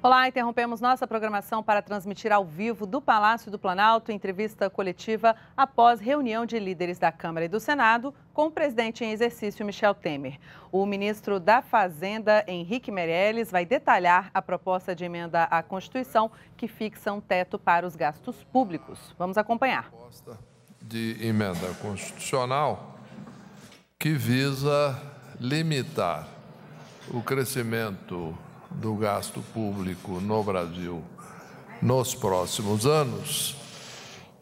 Olá, interrompemos nossa programação para transmitir ao vivo do Palácio do Planalto entrevista coletiva após reunião de líderes da Câmara e do Senado com o presidente em exercício Michel Temer. O ministro da Fazenda, Henrique Meirelles, vai detalhar a proposta de emenda à Constituição que fixa um teto para os gastos públicos. Vamos acompanhar. Proposta de emenda constitucional que visa limitar o crescimento do gasto público no Brasil nos próximos anos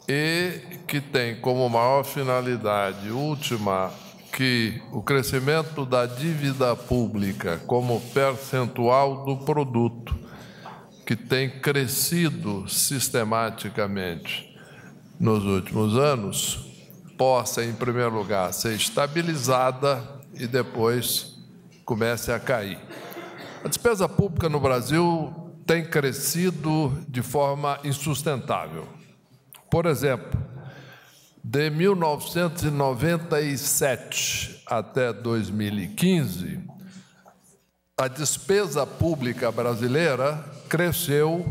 e que tem como maior finalidade última que o crescimento da dívida pública como percentual do produto, que tem crescido sistematicamente nos últimos anos, possa, em primeiro lugar, ser estabilizada e depois comece a cair. A despesa pública no Brasil tem crescido de forma insustentável. Por exemplo, de 1997 até 2015, a despesa pública brasileira cresceu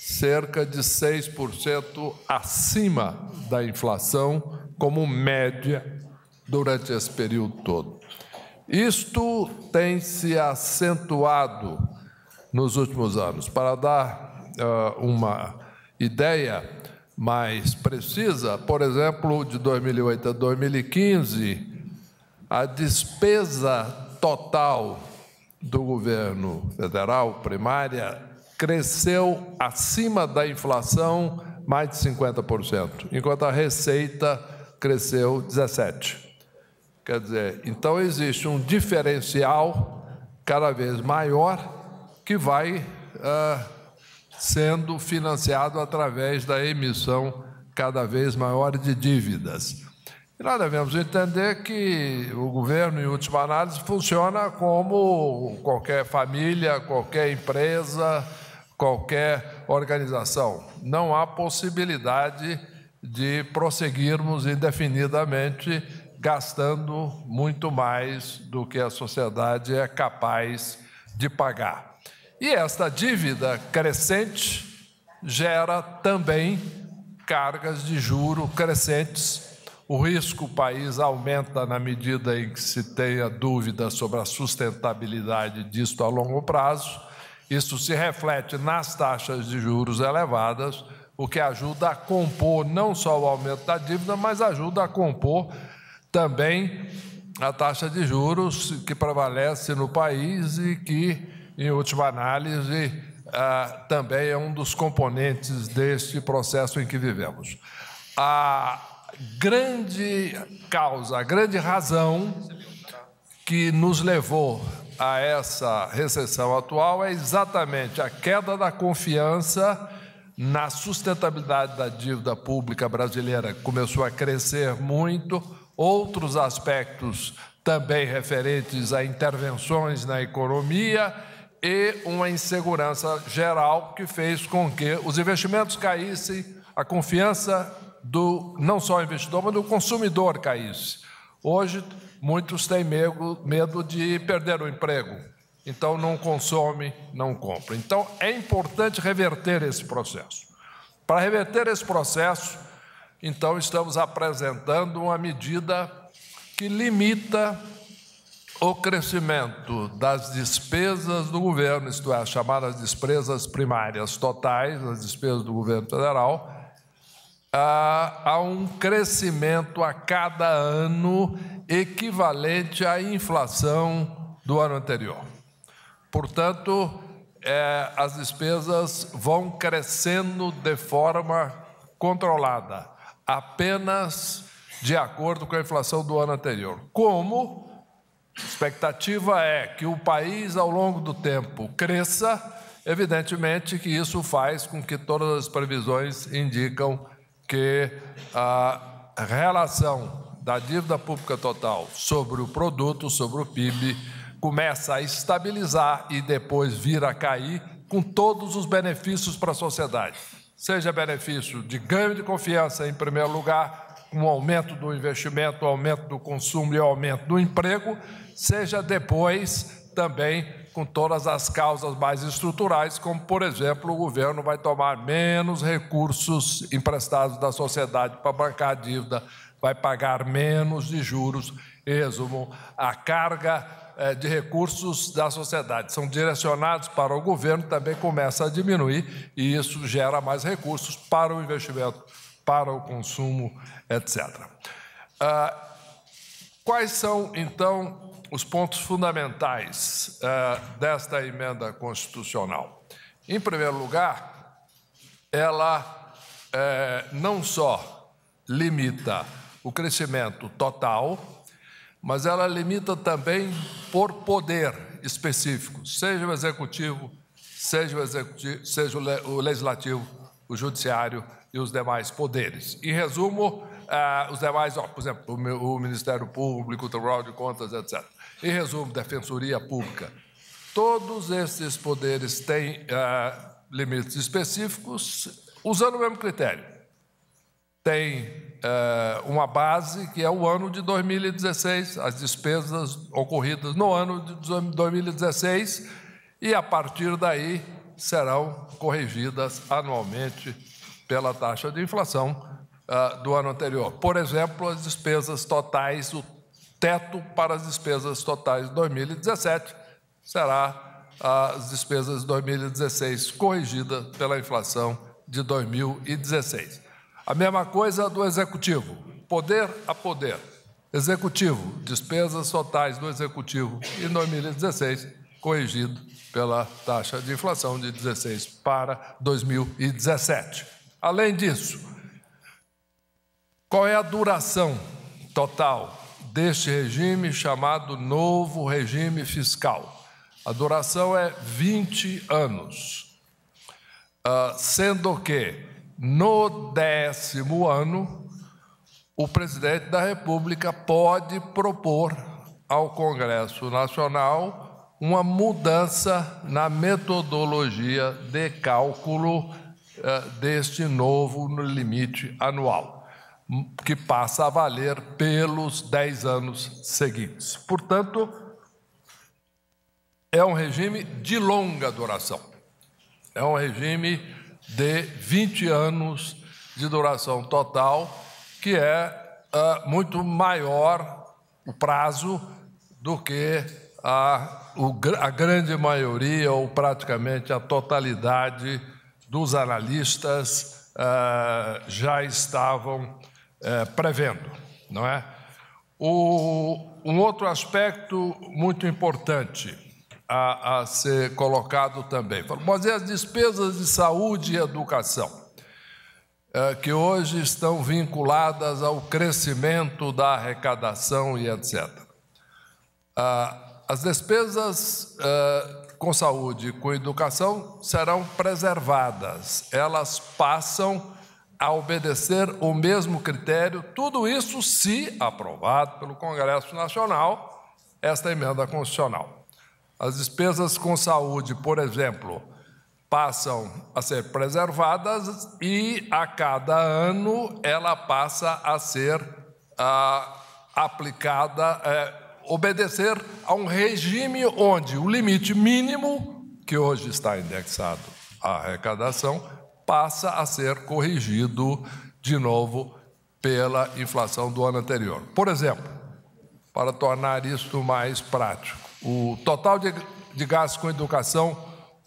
cerca de 6% acima da inflação como média durante esse período todo. Isto tem se acentuado nos últimos anos. Para dar uh, uma ideia mais precisa, por exemplo, de 2008 a 2015, a despesa total do governo federal, primária, cresceu acima da inflação mais de 50%, enquanto a receita cresceu 17%. Quer dizer, então existe um diferencial cada vez maior que vai ah, sendo financiado através da emissão cada vez maior de dívidas. E nós devemos entender que o governo, em última análise, funciona como qualquer família, qualquer empresa, qualquer organização. Não há possibilidade de prosseguirmos indefinidamente gastando muito mais do que a sociedade é capaz de pagar. E esta dívida crescente gera também cargas de juro crescentes. O risco país aumenta na medida em que se tenha dúvida sobre a sustentabilidade disto a longo prazo. Isso se reflete nas taxas de juros elevadas, o que ajuda a compor não só o aumento da dívida, mas ajuda a compor também a taxa de juros que prevalece no país e que, em última análise, ah, também é um dos componentes deste processo em que vivemos. A grande causa, a grande razão que nos levou a essa recessão atual é exatamente a queda da confiança na sustentabilidade da dívida pública brasileira, começou a crescer muito outros aspectos também referentes a intervenções na economia e uma insegurança geral que fez com que os investimentos caíssem, a confiança do não só investidor, mas do consumidor caísse. Hoje, muitos têm medo, medo de perder o emprego, então não consome, não compra. Então, é importante reverter esse processo. Para reverter esse processo, então, estamos apresentando uma medida que limita o crescimento das despesas do governo, isto é, as chamadas despesas primárias totais, as despesas do governo federal, a, a um crescimento a cada ano equivalente à inflação do ano anterior. Portanto, é, as despesas vão crescendo de forma controlada apenas de acordo com a inflação do ano anterior. Como a expectativa é que o país, ao longo do tempo, cresça, evidentemente que isso faz com que todas as previsões indicam que a relação da dívida pública total sobre o produto, sobre o PIB, começa a estabilizar e depois vir a cair, com todos os benefícios para a sociedade seja benefício de ganho de confiança, em primeiro lugar, um aumento do investimento, aumento do consumo e aumento do emprego, seja depois também com todas as causas mais estruturais, como, por exemplo, o governo vai tomar menos recursos emprestados da sociedade para bancar a dívida, vai pagar menos de juros. Resumo, a carga eh, de recursos da sociedade são direcionados para o governo, também começa a diminuir e isso gera mais recursos para o investimento, para o consumo, etc. Ah, quais são, então, os pontos fundamentais ah, desta emenda constitucional? Em primeiro lugar, ela eh, não só limita o crescimento total mas ela limita também por poder específico, seja o executivo, seja o, executivo, seja o legislativo, o judiciário e os demais poderes. Em resumo, eh, os demais, ó, por exemplo, o, o Ministério Público, o Tribunal de Contas, etc. Em resumo, Defensoria Pública. Todos esses poderes têm eh, limites específicos, usando o mesmo critério. Tem eh, uma base que é o ano de 2016, as despesas ocorridas no ano de 2016, e a partir daí serão corrigidas anualmente pela taxa de inflação eh, do ano anterior. Por exemplo, as despesas totais, o teto para as despesas totais de 2017 será eh, as despesas de 2016 corrigidas pela inflação de 2016. A mesma coisa do executivo, poder a poder. Executivo, despesas totais do executivo em 2016, corrigido pela taxa de inflação de 16 para 2017. Além disso, qual é a duração total deste regime chamado novo regime fiscal? A duração é 20 anos, ah, sendo que no décimo ano, o presidente da República pode propor ao Congresso Nacional uma mudança na metodologia de cálculo eh, deste novo limite anual, que passa a valer pelos dez anos seguintes. Portanto, é um regime de longa duração. É um regime de 20 anos de duração total, que é uh, muito maior o prazo do que a, o, a grande maioria, ou praticamente a totalidade dos analistas uh, já estavam uh, prevendo, não é? O, um outro aspecto muito importante a, a ser colocado também. Mas e as despesas de saúde e educação? É, que hoje estão vinculadas ao crescimento da arrecadação e etc. Ah, as despesas é, com saúde e com educação serão preservadas, elas passam a obedecer o mesmo critério, tudo isso se aprovado pelo Congresso Nacional, esta emenda constitucional. As despesas com saúde, por exemplo, passam a ser preservadas e a cada ano ela passa a ser ah, aplicada, eh, obedecer a um regime onde o limite mínimo, que hoje está indexado à arrecadação, passa a ser corrigido de novo pela inflação do ano anterior. Por exemplo, para tornar isto mais prático, o total de, de gastos com educação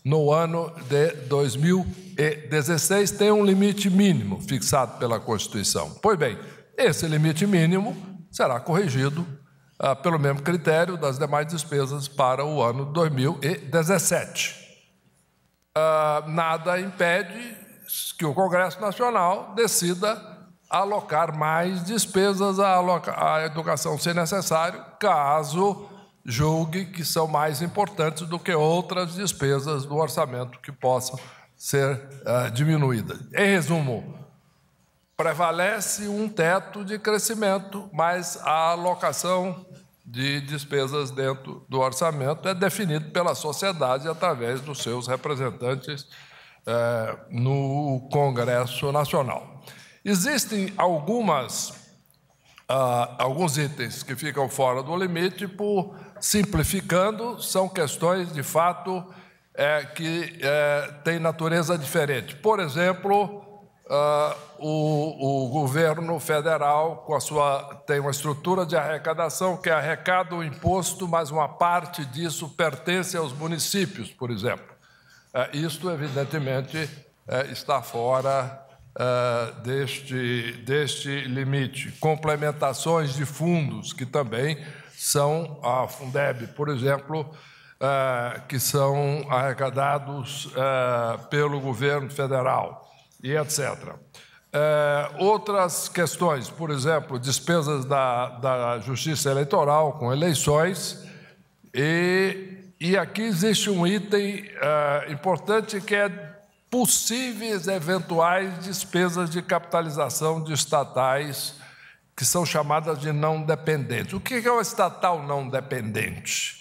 no ano de 2016 tem um limite mínimo fixado pela Constituição. Pois bem, esse limite mínimo será corrigido ah, pelo mesmo critério das demais despesas para o ano 2017. Ah, nada impede que o Congresso Nacional decida alocar mais despesas à, educação, se necessário, caso julgue que são mais importantes do que outras despesas do orçamento que possam ser uh, diminuídas. Em resumo, prevalece um teto de crescimento, mas a alocação de despesas dentro do orçamento é definido pela sociedade através dos seus representantes eh, no Congresso Nacional. Existem algumas ah, alguns itens que ficam fora do limite, por simplificando, são questões de fato é, que é, têm natureza diferente. Por exemplo, ah, o, o, governo federal com a sua, tem uma estrutura de arrecadação que arrecada o imposto, mas uma parte disso pertence aos municípios, por exemplo. É, isto, evidentemente, é, está fora uh, deste, deste limite. Complementações de fundos, que também são a Fundeb, por exemplo, uh, que são arrecadados uh, pelo governo federal e etc. Uh, outras questões, por exemplo, despesas da, da Justiça Eleitoral com eleições. E, e aqui existe um item uh, importante que é possíveis eventuais despesas de capitalização de estatais que são chamadas de não dependentes. O que é uma estatal não dependente?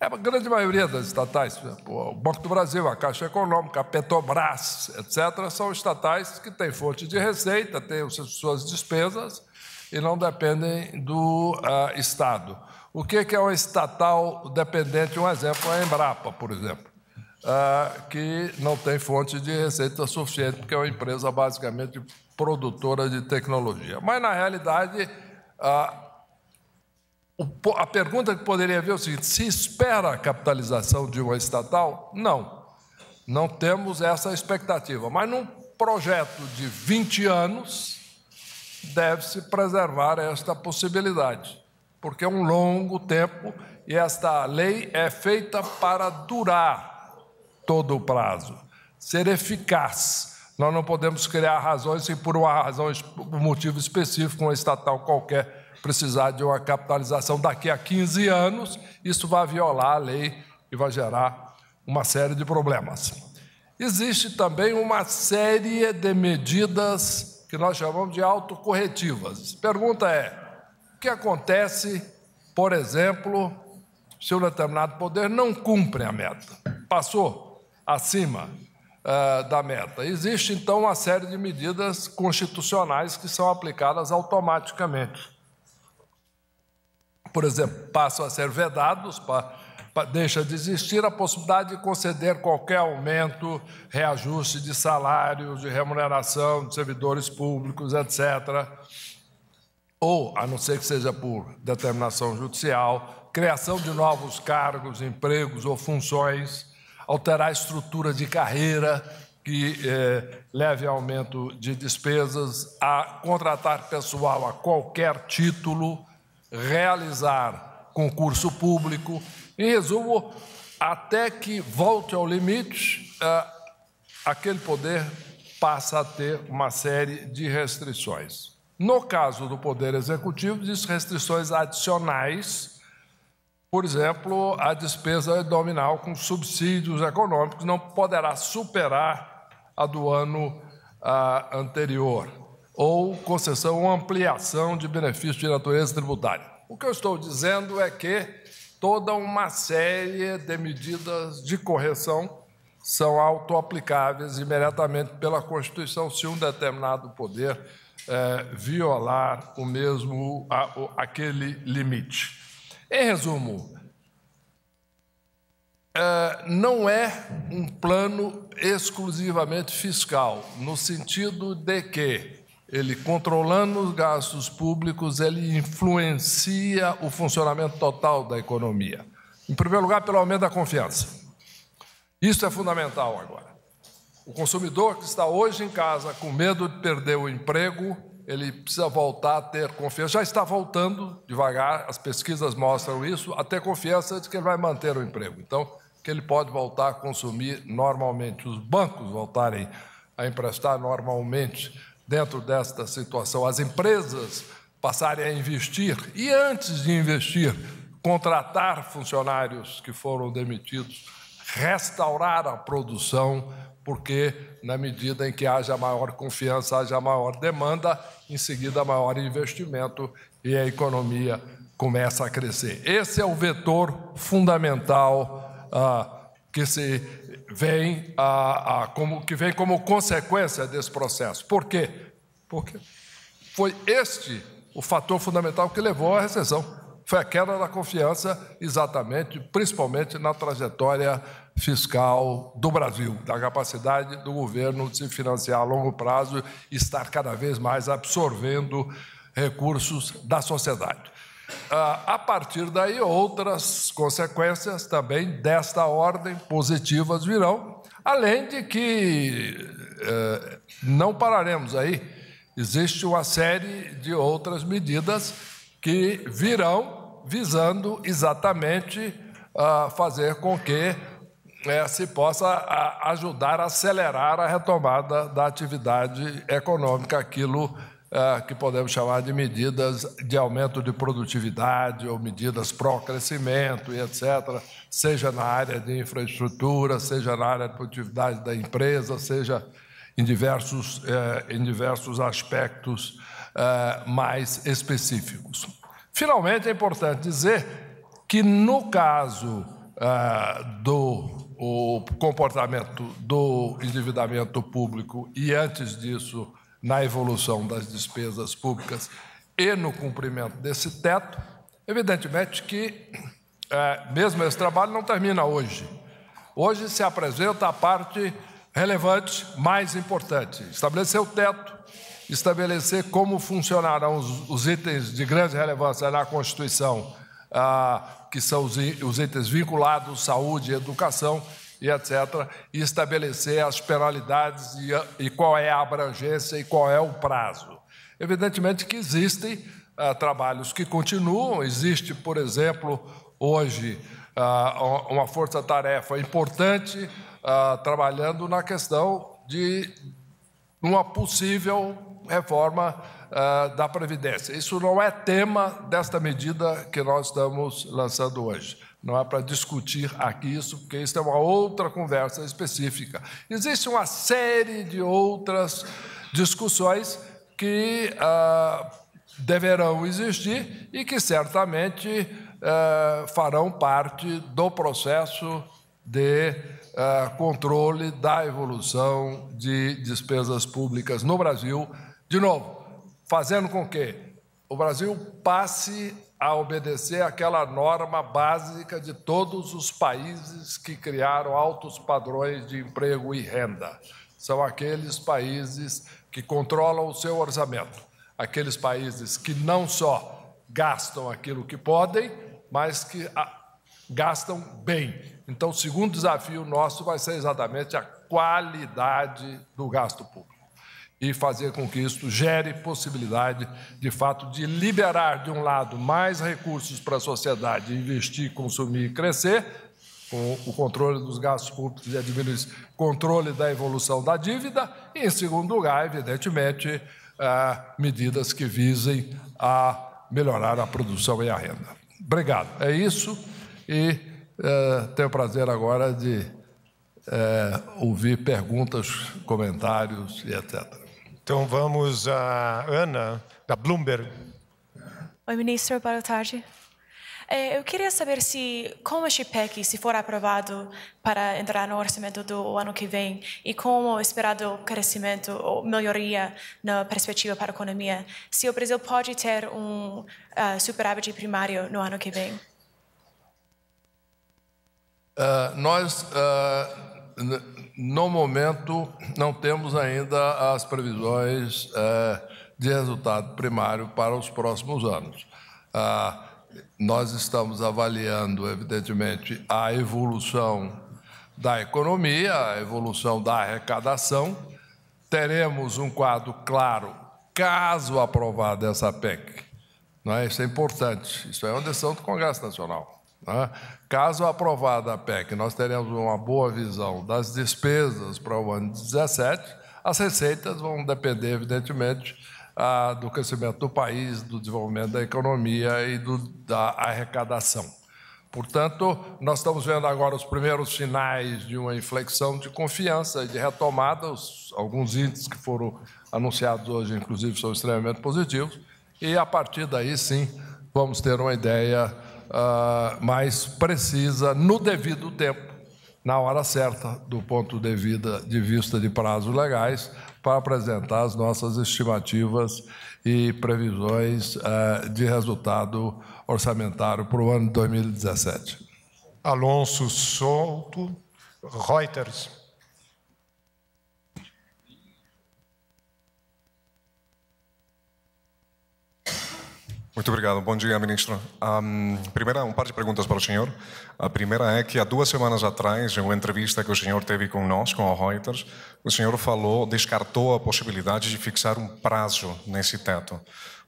É a grande maioria das estatais, o Banco do Brasil, a Caixa Econômica, a Petrobras, etc., são estatais que têm fonte de receita, têm suas despesas e não dependem do uh, Estado. O que é, é uma estatal dependente? Um exemplo é a Embrapa, por exemplo ah, que não tem fonte de receita suficiente, porque é uma empresa basicamente produtora de tecnologia. Mas, na realidade, ah, a pergunta que poderia haver é o seguinte: se espera a capitalização de uma estatal? Não, não temos essa expectativa. Mas num projeto de 20 anos, deve-se preservar esta possibilidade, porque é um longo tempo e esta lei é feita para durar todo o prazo. Ser eficaz. Nós não podemos criar razões se por uma razão, um motivo específico, um estatal qualquer precisar de uma capitalização daqui a 15 anos, isso vai violar a lei e vai gerar uma série de problemas. Existe também uma série de medidas que nós chamamos de autocorretivas. Pergunta é: o que acontece, por exemplo, se um determinado poder não cumpre a meta? Passou, acima uh, da meta. Existe, então, uma série de medidas constitucionais que são aplicadas automaticamente. Por exemplo, passam a ser vedados, pa, pa, deixa de existir a possibilidade de conceder qualquer aumento, reajuste de salários, de remuneração de servidores públicos, etc. Ou, a não ser que seja por determinação judicial, criação de novos cargos, empregos ou funções alterar a estrutura de carreira que eh, leve a aumento de despesas, a contratar pessoal a qualquer título, realizar concurso público. Em resumo, até que volte ao limite, eh, aquele poder passa a ter uma série de restrições. No caso do Poder Executivo, diz restrições adicionais por exemplo, a despesa abdominal com subsídios econômicos não poderá superar a do ano ah, anterior, ou concessão ou ampliação de benefícios de natureza tributária. O que eu estou dizendo é que toda uma série de medidas de correção são autoaplicáveis imediatamente pela Constituição se um determinado poder eh, violar o mesmo a, aquele limite. Em é, resumo, é, não é um plano exclusivamente fiscal, no sentido de que ele controlando os gastos públicos, ele influencia o funcionamento total da economia. Em primeiro lugar, pelo aumento da confiança. Isso é fundamental agora. O consumidor que está hoje em casa com medo de perder o emprego, ele precisa voltar a ter confiança. Já está voltando devagar, as pesquisas mostram isso, a ter confiança de que ele vai manter o emprego. Então, que ele pode voltar a consumir normalmente, os bancos voltarem a emprestar normalmente dentro desta situação, as empresas passarem a investir e, antes de investir, contratar funcionários que foram demitidos, restaurar a produção porque na medida em que haja maior confiança, haja maior demanda, em seguida maior investimento e a economia começa a crescer. Esse é o vetor fundamental ah, que se vem como que vem como consequência desse processo. Por quê? Porque foi este o fator fundamental que levou à recessão. Foi a queda da confiança, exatamente, principalmente na trajetória fiscal do Brasil, da capacidade do governo de se financiar a longo prazo e estar cada vez mais absorvendo recursos da sociedade. Ah, a partir daí, outras consequências também desta ordem positivas virão, além de que eh, não pararemos aí. Existe uma série de outras medidas que virão visando exatamente ah, fazer com que né, se possa ajudar a acelerar a retomada da atividade econômica, aquilo ah, que podemos chamar de medidas de aumento de produtividade ou medidas pró-crescimento e etc., seja na área de infraestrutura, seja na área de produtividade da empresa, seja em diversos, eh, em diversos aspectos uh, mais específicos. Finalmente, é importante dizer que, no caso uh, do comportamento do endividamento público e, antes disso, na evolução das despesas públicas e no cumprimento desse teto, evidentemente que, uh, mesmo esse trabalho, não termina hoje. Hoje se apresenta a parte relevante, mais importante: estabelecer o teto, estabelecer como funcionarão os, os itens de grande relevância na Constituição, ah, que são os, os itens vinculados saúde, educação e etc., e estabelecer as penalidades e, e qual é a abrangência e qual é o prazo. Evidentemente que existem ah, trabalhos que continuam, existe, por exemplo, hoje ah, uma força-tarefa importante ah, trabalhando na questão de uma possível reforma uh, da Previdência. Isso não é tema desta medida que nós estamos lançando hoje. Não é para discutir aqui isso, porque isso é uma outra conversa específica. Existe uma série de outras discussões que uh, deverão existir e que certamente uh, farão parte do processo de Uh, controle da evolução de despesas públicas no Brasil de novo, fazendo com que o Brasil passe a obedecer aquela norma básica de todos os países que criaram altos padrões de emprego e renda. São aqueles países que controlam o seu orçamento, aqueles países que não só gastam aquilo que podem, mas que ah, gastam bem. Então, o segundo desafio nosso vai ser exatamente a qualidade do gasto público e fazer com que isso gere possibilidade, de fato, de liberar, de um lado, mais recursos para a sociedade investir, consumir e crescer, com o controle dos gastos públicos e controle da evolução da dívida, e, em segundo lugar, evidentemente, ah, medidas que visem a melhorar a produção e a renda. Obrigado. É isso e é, tenho o prazer agora de é, ouvir perguntas, comentários e etc. Então vamos a Ana, da Bloomberg. Oi, ministro, boa tarde. É, eu queria saber se, como este PEC, se for aprovado para entrar no orçamento do ano que vem, e como o esperado crescimento ou melhoria na perspectiva para a economia, se o Brasil pode ter um uh, superávit primário no ano que vem? Uh, nós. Uh, no momento, não temos ainda as previsões é, de resultado primário para os próximos anos. Ah, nós estamos avaliando, evidentemente, a evolução da economia, a evolução da arrecadação. Teremos um quadro claro, caso aprovada essa PEC. Não é? Isso é importante. Isso é uma decisão do Congresso Nacional. Né? Caso aprovada a PEC, nós teremos uma boa visão das despesas para o ano de 17. As receitas vão depender, evidentemente, do crescimento do país, do desenvolvimento da economia e do, da arrecadação. Portanto, nós estamos vendo agora os primeiros sinais de uma inflexão de confiança e de retomada. Os, alguns índices que foram anunciados hoje, inclusive, são extremamente positivos. E a partir daí, sim, vamos ter uma ideia ah, mas precisa, no devido tempo, na hora certa, do ponto de, vida, de vista de prazos legais, para apresentar as nossas estimativas e previsões uh, de resultado orçamentário para o ano 2017. Alonso Souto, Reuters. Muito obrigado. Bom dia, ministro. Um, primeira, um par de perguntas para o senhor. A primeira é que há duas semanas atrás, em uma entrevista que o senhor teve com nós, com a Reuters, o senhor falou, descartou a possibilidade de fixar um prazo nesse teto.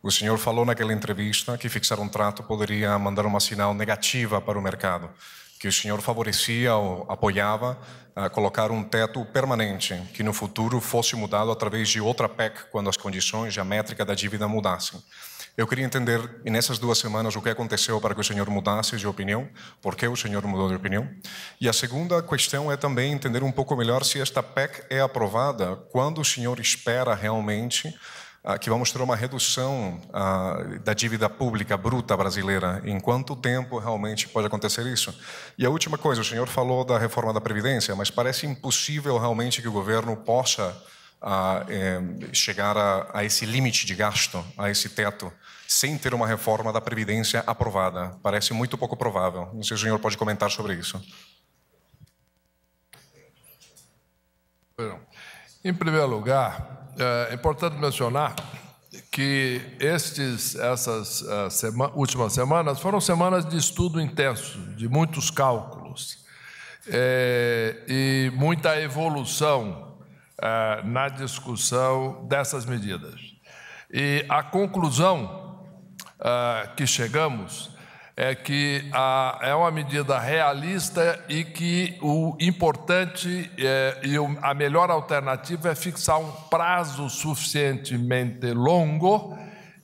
O senhor falou naquela entrevista que fixar um trato poderia mandar uma sinal negativa para o mercado, que o senhor favorecia ou apoiava ah, colocar um teto permanente, que no futuro fosse mudado através de outra PEC, quando as condições e a métrica da dívida mudassem. Eu queria entender, nessas duas semanas, o que aconteceu para que o senhor mudasse de opinião, por que o senhor mudou de opinião. E a segunda questão é também entender um pouco melhor se esta PEC é aprovada, quando o senhor espera realmente ah, que vamos ter uma redução ah, da dívida pública bruta brasileira. Em quanto tempo realmente pode acontecer isso? E a última coisa, o senhor falou da reforma da Previdência, mas parece impossível realmente que o governo possa ah, eh, chegar a, a esse limite de gasto, a esse teto sem ter uma reforma da Previdência aprovada. Parece muito pouco provável. Não sei se o senhor pode comentar sobre isso. Em primeiro lugar, é importante mencionar que estes, essas eh, sema, últimas semanas foram semanas de estudo intenso, de muitos cálculos é, e muita evolução é, na discussão dessas medidas. E a conclusão uh, que chegamos é que é uma medida realista e que o importante é, e a melhor alternativa é fixar um prazo suficientemente longo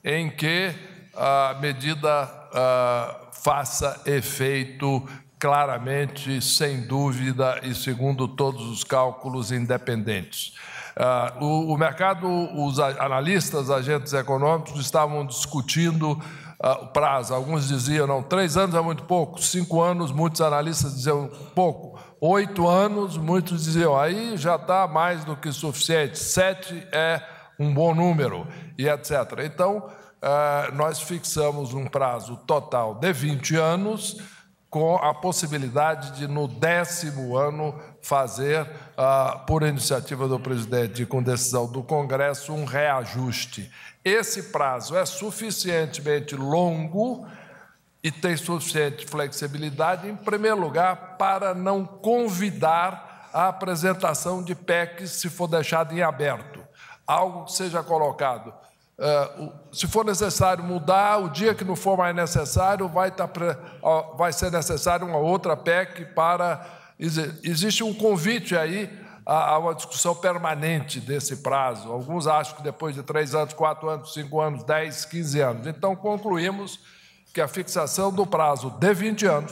em que a medida ah, faça efeito claramente, sem dúvida e segundo todos os cálculos independentes. Ah, o, o, mercado, os analistas, agentes econômicos estavam discutindo ah, o prazo. Alguns diziam, não, três anos é muito pouco, cinco anos, muitos analistas diziam pouco. Oito anos, muitos diziam, aí já está mais do que suficiente, sete é um bom número, e etc. Então, ah, nós fixamos um prazo total de 20 anos com a possibilidade de, no décimo ano, fazer, ah, por iniciativa do presidente e com decisão do Congresso, um reajuste. Esse prazo é suficientemente longo e tem suficiente flexibilidade, em primeiro lugar, para não convidar a apresentação de PECs se for deixado em aberto. Algo que seja colocado ah, se for necessário mudar, o dia que não for mais necessário, vai, tá, vai ser necessário uma outra PEC para. Existe um convite aí a, uma discussão permanente desse prazo. Alguns acham que depois de três anos, quatro anos, cinco anos, dez, quinze anos. Então, concluímos que a fixação do prazo de 20 anos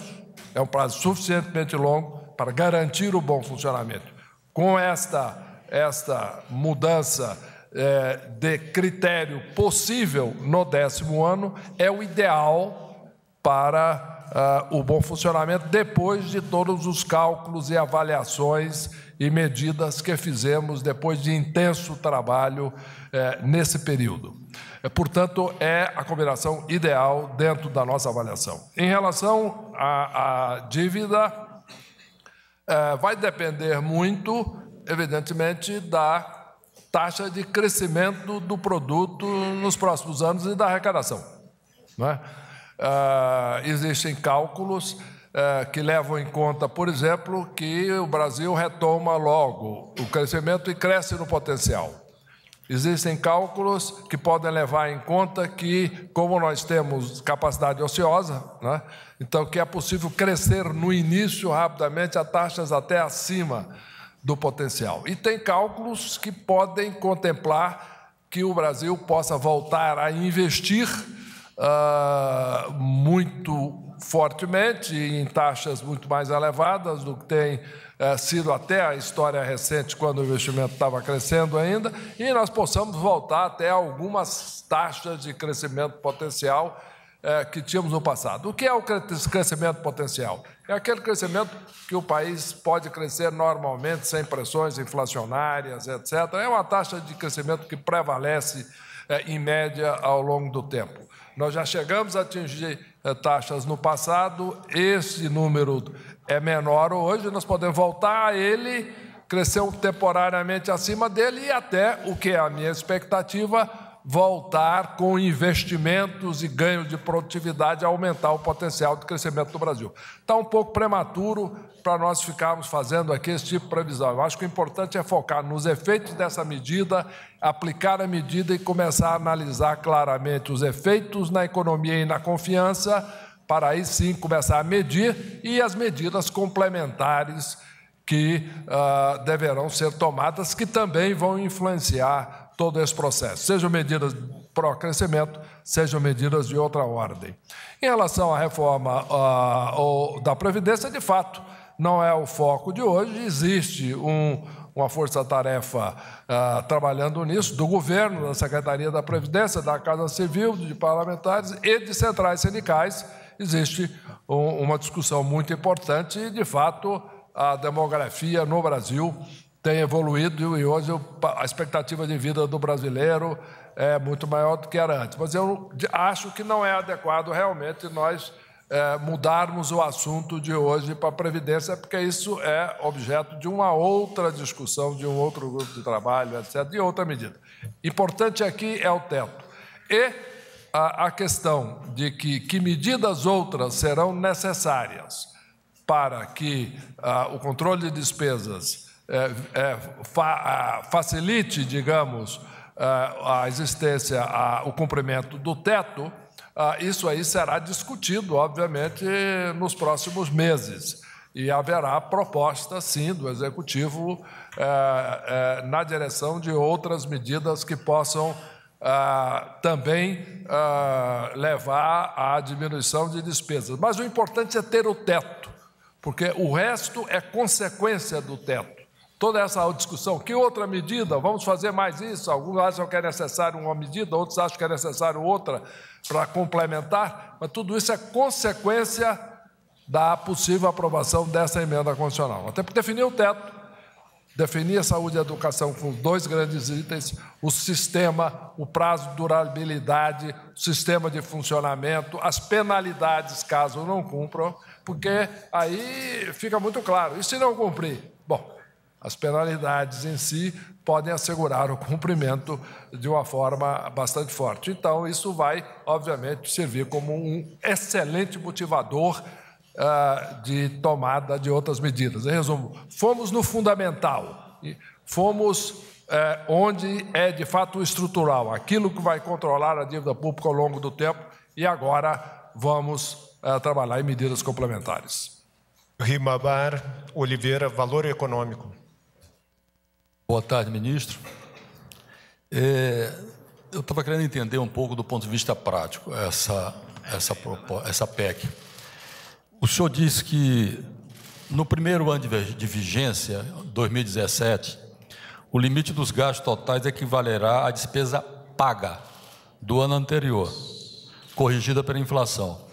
é um prazo suficientemente longo para garantir o bom funcionamento. Com esta, esta mudança é, de critério possível no décimo ano é o ideal para uh, o bom funcionamento, depois de todos os cálculos e avaliações e medidas que fizemos depois de intenso trabalho é, nesse período. É, portanto, é a combinação ideal dentro da nossa avaliação. Em relação à, à dívida, é, vai depender muito, evidentemente, da taxa de crescimento do produto nos próximos anos e da arrecadação. É? Ah, existem cálculos ah, que levam em conta, por exemplo, que o Brasil retoma logo o crescimento e cresce no potencial. Existem cálculos que podem levar em conta que, como nós temos capacidade ociosa, né? então que é possível crescer no início rapidamente a taxas até acima do potencial. E tem cálculos que podem contemplar que o Brasil possa voltar a investir uh, muito fortemente em taxas muito mais elevadas do que tem uh, sido até a história recente, quando o investimento estava crescendo ainda, e nós possamos voltar até algumas taxas de crescimento potencial é, que tínhamos no passado. O que é o crescimento potencial? É aquele crescimento que o país pode crescer normalmente, sem pressões inflacionárias, etc. É uma taxa de crescimento que prevalece é, em média ao longo do tempo. Nós já chegamos a atingir é, taxas no passado, esse número é menor hoje, nós podemos voltar a ele, crescer temporariamente acima dele e até, o que é a minha expectativa, voltar com investimentos e ganho de produtividade a aumentar o potencial de crescimento do Brasil. Está um pouco prematuro para nós ficarmos fazendo aqui esse tipo de previsão. Eu acho que o importante é focar nos efeitos dessa medida, aplicar a medida e começar a analisar claramente os efeitos na economia e na confiança, para aí sim começar a medir e as medidas complementares que uh, deverão ser tomadas, que também vão influenciar todo esse processo, sejam medidas pro crescimento sejam medidas de outra ordem. Em relação à reforma uh, da Previdência, de fato, não é o foco de hoje, existe um, uma força-tarefa uh, trabalhando nisso, do governo, da Secretaria da Previdência, da Casa Civil, de parlamentares e de centrais sindicais. Existe um, uma discussão muito importante e, de fato, a demografia no Brasil tem evoluído e hoje a expectativa de vida do brasileiro é muito maior do que era antes. Mas eu acho que não é adequado realmente nós é, mudarmos o assunto de hoje para a Previdência, porque isso é objeto de uma outra discussão, de um outro grupo de trabalho, etc., de outra medida. Importante aqui é o teto. E a, a questão de que, que medidas outras serão necessárias para que a, ah, o controle de despesas é, é, fa, facilite, digamos, é, a existência, a, o cumprimento do teto, isso aí será discutido, obviamente, nos próximos meses. E haverá proposta, sim, do Executivo é, na direção de outras medidas que possam também levar à diminuição de despesas. Mas o importante é ter o teto, porque o resto é consequência do teto toda essa discussão. Que outra medida? Vamos fazer mais isso? Alguns acham que é necessário uma medida, outros acham que é necessário outra para complementar, mas tudo isso é consequência da possível aprovação dessa emenda constitucional. Até porque definir o teto, definir a saúde e a educação com dois grandes itens, o sistema, o prazo de durabilidade, o sistema de funcionamento, as penalidades caso não cumpram, porque aí fica muito claro. E se não cumprir? Bom, as penalidades em si podem assegurar o cumprimento de uma forma bastante forte. Então, isso vai, obviamente, servir como um excelente motivador uh, de tomada de outras medidas. Em resumo, fomos no fundamental, fomos uh, onde é de fato estrutural, aquilo que vai controlar a dívida pública ao longo do tempo, e agora vamos uh, trabalhar em medidas complementares. Rimabar Oliveira, Valor Econômico. Boa tarde, ministro. É, eu estava querendo entender um pouco do ponto de vista prático essa, essa, essa PEC. O senhor disse que no primeiro ano de vigência, 2017, o limite dos gastos totais equivalerá à despesa paga do ano anterior, corrigida pela inflação.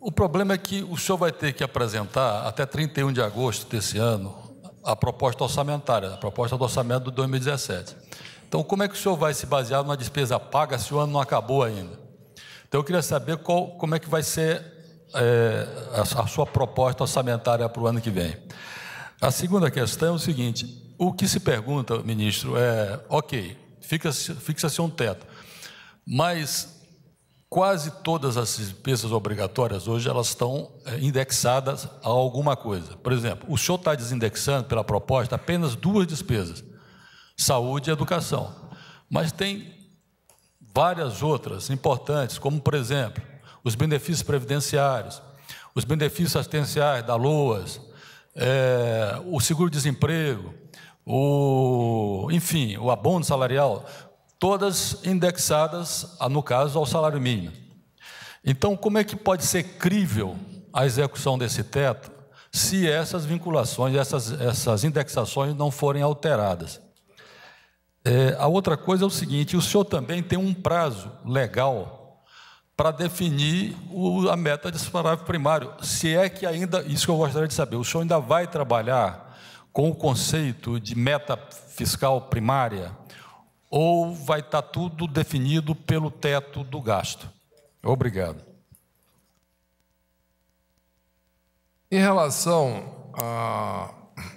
O problema é que o senhor vai ter que apresentar até 31 de agosto desse ano a proposta orçamentária, a proposta do orçamento de 2017. Então, como é que o senhor vai se basear numa despesa paga se o ano não acabou ainda? Então, eu queria saber qual, como é que vai ser é, a, a sua proposta orçamentária para o ano que vem. A segunda questão é o seguinte: o que se pergunta, ministro, é, ok, fixa-se fixa um teto, mas quase todas as despesas obrigatórias hoje elas estão é, indexadas a alguma coisa. Por exemplo, o senhor está desindexando pela proposta apenas duas despesas: saúde e educação. Mas tem várias outras importantes, como por exemplo, os benefícios previdenciários, os benefícios assistenciais da LOAS, é, o seguro-desemprego, o, enfim, o abono salarial, todas indexadas, no caso, ao salário mínimo. Então, como é que pode ser crível a execução desse teto se essas vinculações, essas, essas indexações não forem alteradas? É, a outra coisa é o seguinte: o senhor também tem um prazo legal para definir o, a meta de salário primário. Se é que ainda, isso que eu gostaria de saber, o senhor ainda vai trabalhar com o conceito de meta fiscal primária? ou vai estar tá tudo definido pelo teto do gasto? Obrigado. Em relação a,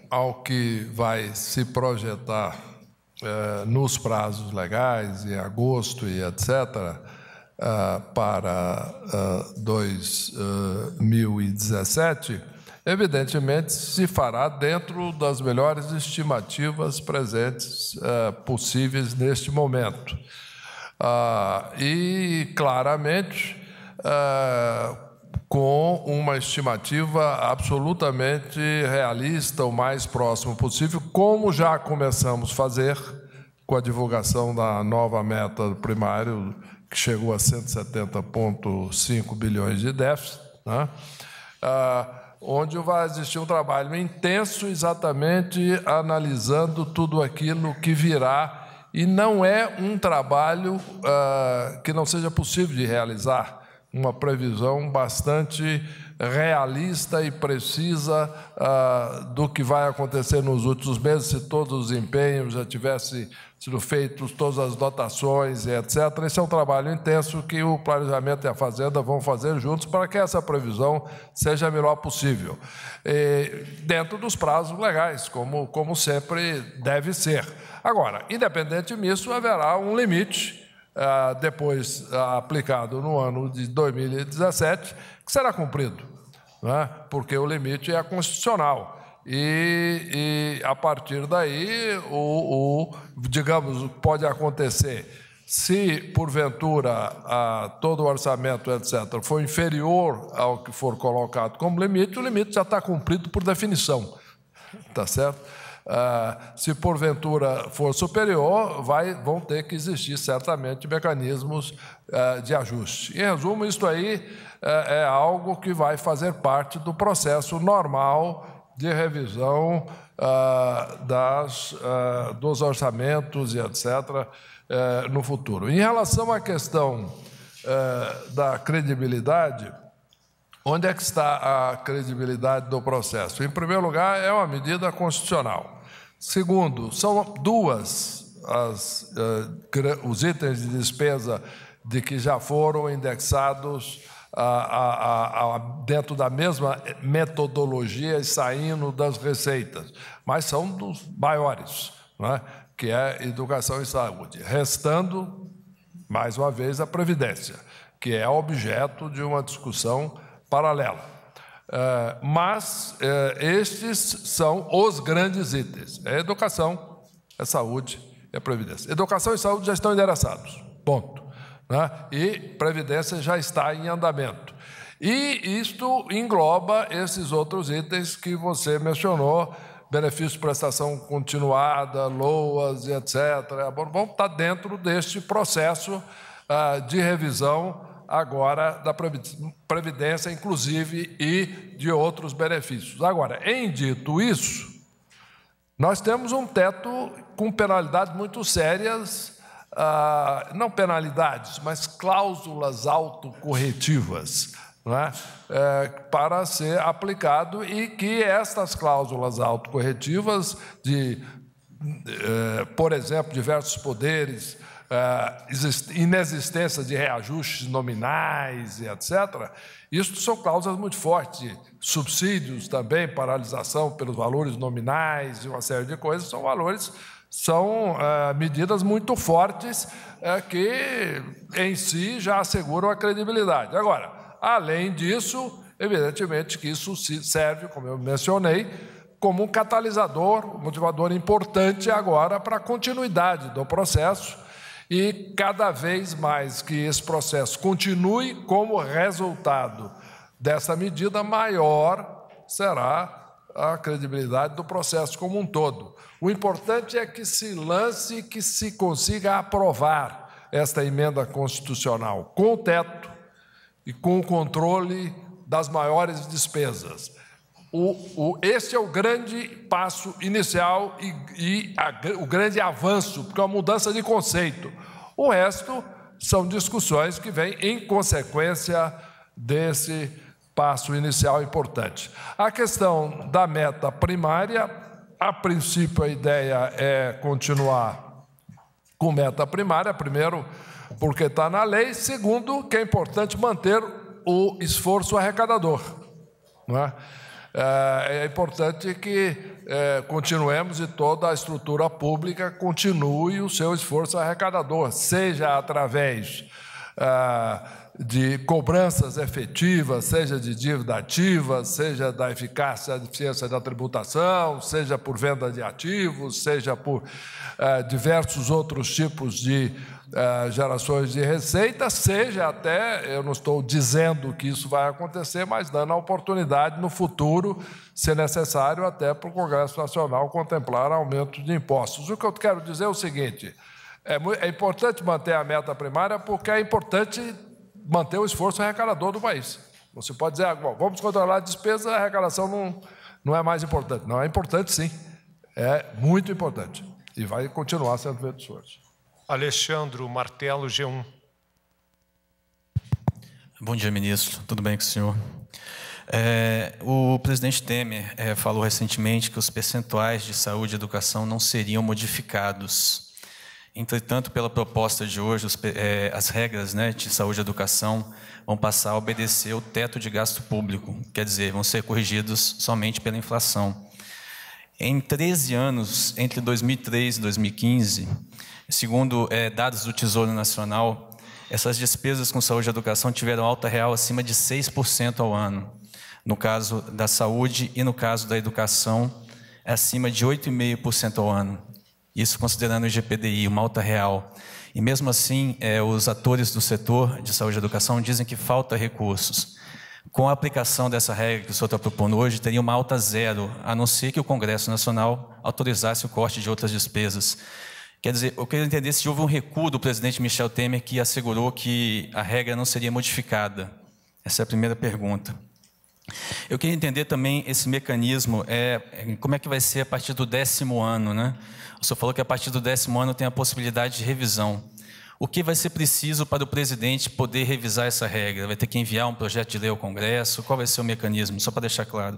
ao que vai se projetar é, nos prazos legais, em agosto e etc., é, para 2017, é, evidentemente se fará dentro das melhores estimativas presentes eh, possíveis neste momento. Ah, e claramente eh, com uma estimativa absolutamente realista, o mais próximo possível, como já começamos a fazer com a divulgação da nova meta do primário, que chegou a 170,5 bilhões de déficit. Né? Uh, onde vai existir um trabalho intenso, exatamente analisando tudo aquilo que virá, e não é um trabalho uh, que não seja possível de realizar uma previsão bastante realista e precisa ah, do que vai acontecer nos últimos meses, se todos os empenhos já tivessem sido feitos, todas as dotações, etc. Esse é um trabalho intenso que o Planejamento e a Fazenda vão fazer juntos para que essa previsão seja a melhor possível, e dentro dos prazos legais, como, como sempre deve ser. Agora, independente disso, haverá um limite ah, depois ah, aplicado no ano de 2017, que será cumprido, né? porque o limite é constitucional. E, e a partir daí, o, o, digamos, pode acontecer se, porventura, ah, todo o orçamento, etc., for inferior ao que for colocado como limite, o limite já está cumprido por definição. Está certo? Ah, se porventura for superior, vai, vão ter que existir certamente mecanismos ah, de ajuste. Em resumo, isso aí é, é, algo que vai fazer parte do processo normal de revisão ah, das, dos orçamentos e etc. Eh, no futuro. Em relação à questão eh, da credibilidade, onde é que está a credibilidade do processo? Em primeiro lugar, é uma medida constitucional. Segundo, são duas as, uh, os itens de despesa de que já foram indexados dentro da mesma metodologia e saindo das receitas, mas são dos maiores, né? que é educação e saúde, restando, mais uma vez, a Previdência, que é objeto de uma discussão paralela. É, mas uh, estes são os grandes itens: é educação, é saúde, é previdência. Educação e saúde já estão endereçados, ponto. Né? E previdência já está em andamento. E isto engloba esses outros itens que você mencionou: benefício, prestação continuada, LOAS, etc. Bom, está dentro deste processo uh, de revisão agora da Previdência, inclusive, e de outros benefícios. Agora, em dito isso, nós temos um teto com penalidades muito sérias, ah, não penalidades, mas cláusulas autocorretivas. Né, para ser aplicado e que estas cláusulas autocorretivas de, eh, por exemplo, diversos poderes uh, inexistência de reajustes nominais e etc., isso são causas muito fortes. subsídios também, paralisação pelos valores nominais e uma série de coisas, são valores, são uh, medidas muito fortes uh, que em si já asseguram a credibilidade. Agora, além disso, evidentemente que isso serve, como eu mencionei, como um catalisador, um motivador importante agora para a continuidade do processo e cada vez mais que esse processo continue, como resultado dessa medida, maior será a credibilidade do processo como um todo. O importante é que se lance e que se consiga aprovar esta emenda constitucional com o teto e com o controle das maiores despesas. O, o, esse é o grande passo inicial e, e a, o grande avanço, porque é uma mudança de conceito. O resto são discussões que vêm em consequência desse passo inicial importante. A questão da meta primária, a princípio a ideia é continuar com meta primária, primeiro, porque está na lei, segundo, que é importante manter o esforço arrecadador. Não é? É, é importante que é, continuemos e toda a estrutura pública continue o seu esforço arrecadador, seja através é, de cobranças efetivas, seja de dívida ativa, seja da eficácia e eficiência da tributação, seja por venda de ativos, seja por diversos outros tipos de eh, gerações de receita, seja até, eu não estou dizendo que isso vai acontecer, mas dando a oportunidade no futuro, se necessário, até para o Congresso Nacional contemplar aumento de impostos. O que eu quero dizer é o seguinte: é, é importante manter a meta primária porque é importante manter o esforço arrecadador do país. Você pode dizer, ah, bom, vamos controlar a despesa, a arrecadação não, não é mais importante. Não, é importante sim. É muito importante. E vai continuar sendo feito esforço. Alexandre Martelo, G1. Bom dia, ministro. Tudo bem com o senhor? É, o presidente Temer é, falou recentemente que os percentuais de saúde e educação não seriam modificados. Entretanto, pela proposta de hoje, os, é, as regras né, de saúde e educação vão passar a obedecer o teto de gasto público, quer dizer, vão ser corrigidos somente pela inflação. Em 13 anos, entre 2003 e 2015, Segundo é, dados do Tesouro Nacional, essas despesas com saúde e educação tiveram alta real acima de 6% ao ano, no caso da saúde e no caso da educação, acima de 8,5% ao ano. Isso considerando o GPDI, uma alta real. E mesmo assim, eh, os atores do setor de saúde e educação dizem que falta recursos. Com a aplicação dessa regra que o senhor está propondo hoje, teria uma alta zero, a não ser que o Congresso Nacional autorizasse o corte de outras despesas. Quer dizer, eu queria entender se houve um recuo do presidente Michel Temer que assegurou que a regra não seria modificada. Essa é a primeira pergunta. Eu queria entender também esse mecanismo, é, é, como é que vai ser a partir do décimo ano, né? O senhor falou que a partir do décimo ano tem a possibilidade de revisão. O que vai ser preciso para o presidente poder revisar essa regra? Vai ter que enviar um projeto de lei ao Congresso? Qual vai ser o mecanismo? Só para deixar claro.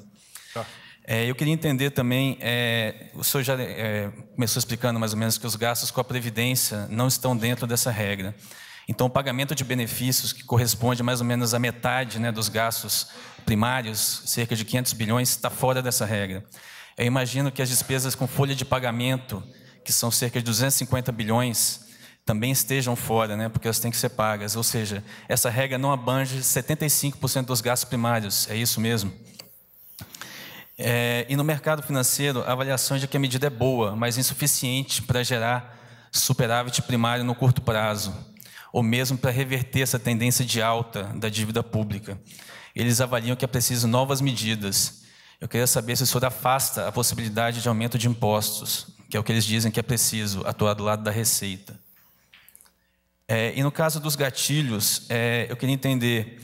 Tá. É, eu queria entender também, é, o senhor já é, começou explicando mais ou menos que os gastos com a Previdência não estão dentro dessa regra. Então, o pagamento de benefícios, que corresponde mais ou menos à metade né, dos gastos primários, cerca de 500 bilhões, está fora dessa regra. Eu imagino que as despesas com folha de pagamento, que são cerca de 250 bilhões, também estejam fora, né, porque elas têm que ser pagas. Ou seja, essa regra não abrange 75% dos gastos primários, é isso mesmo? É, e no mercado financeiro, a avaliação de que a medida é boa, mas insuficiente para gerar superávit primário no curto prazo, ou mesmo para reverter essa tendência de alta da dívida pública. Eles avaliam que é preciso novas medidas. Eu queria saber se o senhor afasta a possibilidade de aumento de impostos, que é o que eles dizem que é preciso atuar do lado da receita. É, e no caso dos gatilhos, é, eu queria entender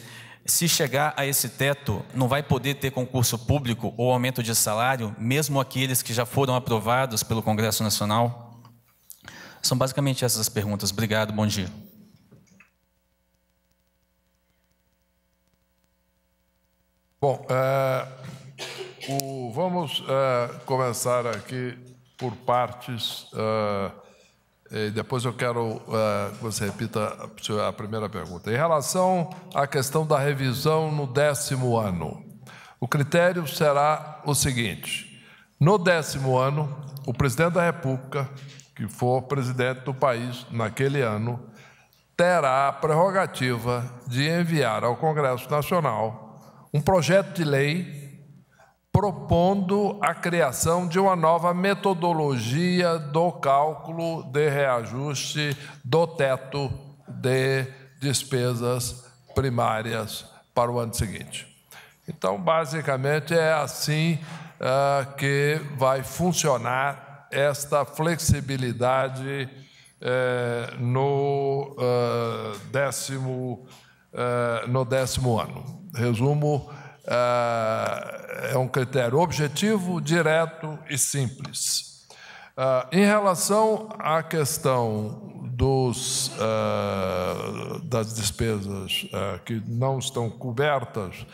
se chegar a esse teto, não vai poder ter concurso público ou aumento de salário, mesmo aqueles que já foram aprovados pelo Congresso Nacional? São basicamente essas as perguntas. Obrigado, bom dia. Bom, eh, o, vamos eh, começar aqui por partes. Eh, depois eu quero uh, que você repita a primeira pergunta. Em relação à questão da revisão no décimo ano, o critério será o seguinte: no décimo ano, o presidente da República, que for presidente do país naquele ano, terá a prerrogativa de enviar ao Congresso Nacional um projeto de lei propondo a criação de uma nova metodologia do cálculo de reajuste do teto de despesas primárias para o ano seguinte. Então, basicamente, é assim uh, que vai funcionar esta flexibilidade uh, no, uh, décimo, eh, no décimo ano. Resumo é, é um critério objetivo, direto e simples. Ah, em relação à questão dos, ah, das despesas ah, que não estão cobertas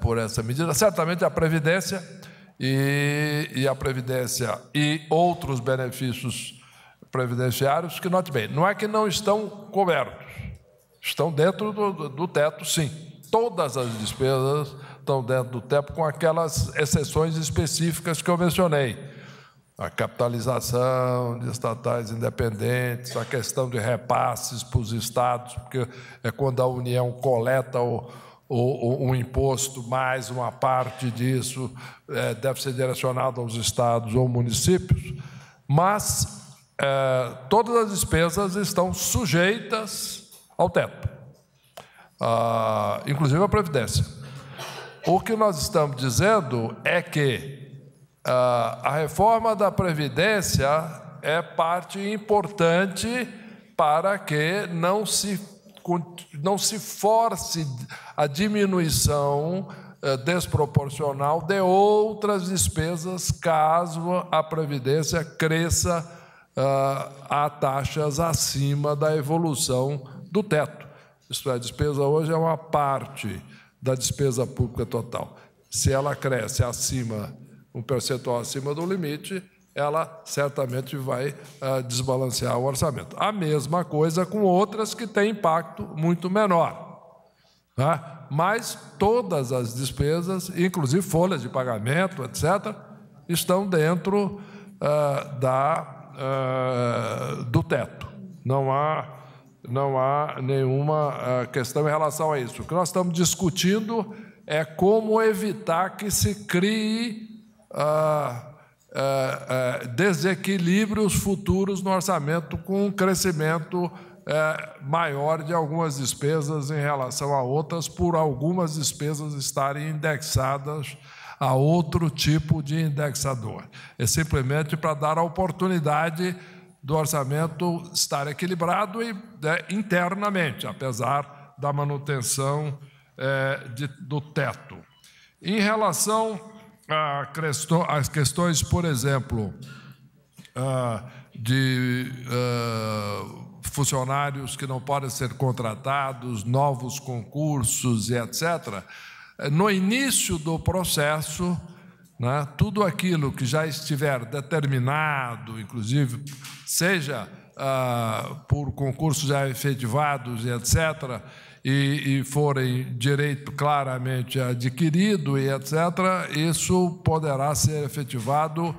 por essa medida, certamente a Previdência e, e, a Previdência e outros benefícios previdenciários, que note bem, não é que não estão cobertos, estão dentro do, do teto, sim todas as despesas estão dentro do tempo, com aquelas exceções específicas que eu mencionei. A capitalização de estatais independentes, a questão de repasses para os estados, porque é quando a União coleta o, o, um imposto, mais uma parte disso é, deve ser direcionado aos estados ou municípios, mas é, todas as despesas estão sujeitas ao teto. Ah, inclusive a Previdência. O que nós estamos dizendo é que ah, a reforma da Previdência é parte importante para que não se, não se force a diminuição eh, desproporcional de outras despesas caso a Previdência cresça ah, a taxas acima da evolução do teto. Isto é, a despesa hoje é uma parte da despesa pública total. Se ela cresce acima, um percentual acima do limite, ela certamente vai ah, desbalancear o orçamento. A mesma coisa com outras que têm impacto muito menor. Tá? Mas todas as despesas, inclusive folhas de pagamento, etc., estão dentro ah, da, ah, do teto. Não há não há nenhuma ah, questão em relação a isso. O que nós estamos discutindo é como evitar que se crie ah, ah, ah, desequilíbrios futuros no orçamento com um crescimento eh, maior de algumas despesas em relação a outras, por algumas despesas estarem indexadas a outro tipo de indexador. É simplesmente para dar a oportunidade do orçamento estar equilibrado e, né, internamente, apesar da manutenção é, de, do teto. Em relação às questões, por exemplo, ah, de ah, funcionários que não podem ser contratados, novos concursos e etc., no início do processo, né? Tudo aquilo que já estiver determinado, inclusive, seja ah, por concursos já efetivados e etc., e, e forem direito claramente adquirido e etc., isso poderá ser efetivado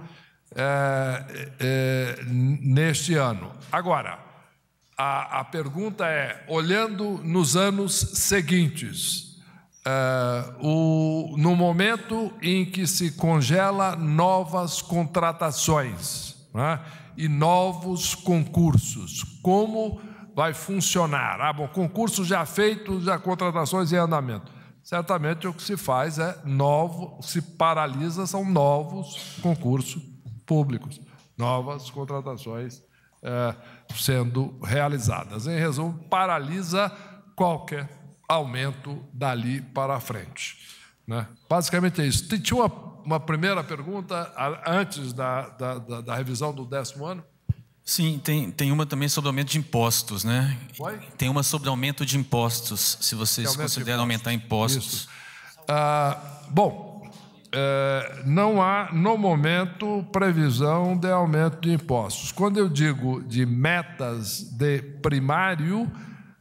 é, é, neste ano. Agora, a, a pergunta é: olhando nos anos seguintes, Uh, o, no momento em que se congela novas contratações né, e novos concursos. Como vai funcionar? Ah, bom, concursos já feitos, já contratações em andamento. Certamente o que se faz é novo, se paralisa, são novos concursos públicos, novas contratações eh, sendo realizadas. Em resumo, paralisa qualquer aumento dali para frente. Né? Basicamente é isso. Tinha uma, uma primeira pergunta antes da, da, da, da revisão do décimo ano? Sim, tem, tem uma também sobre aumento de impostos, né? Tem uma sobre aumento de impostos, se vocês consideram aumentar impostos. Ah, bom, é, não há, no momento, previsão de aumento de impostos. Quando eu digo de metas de primário,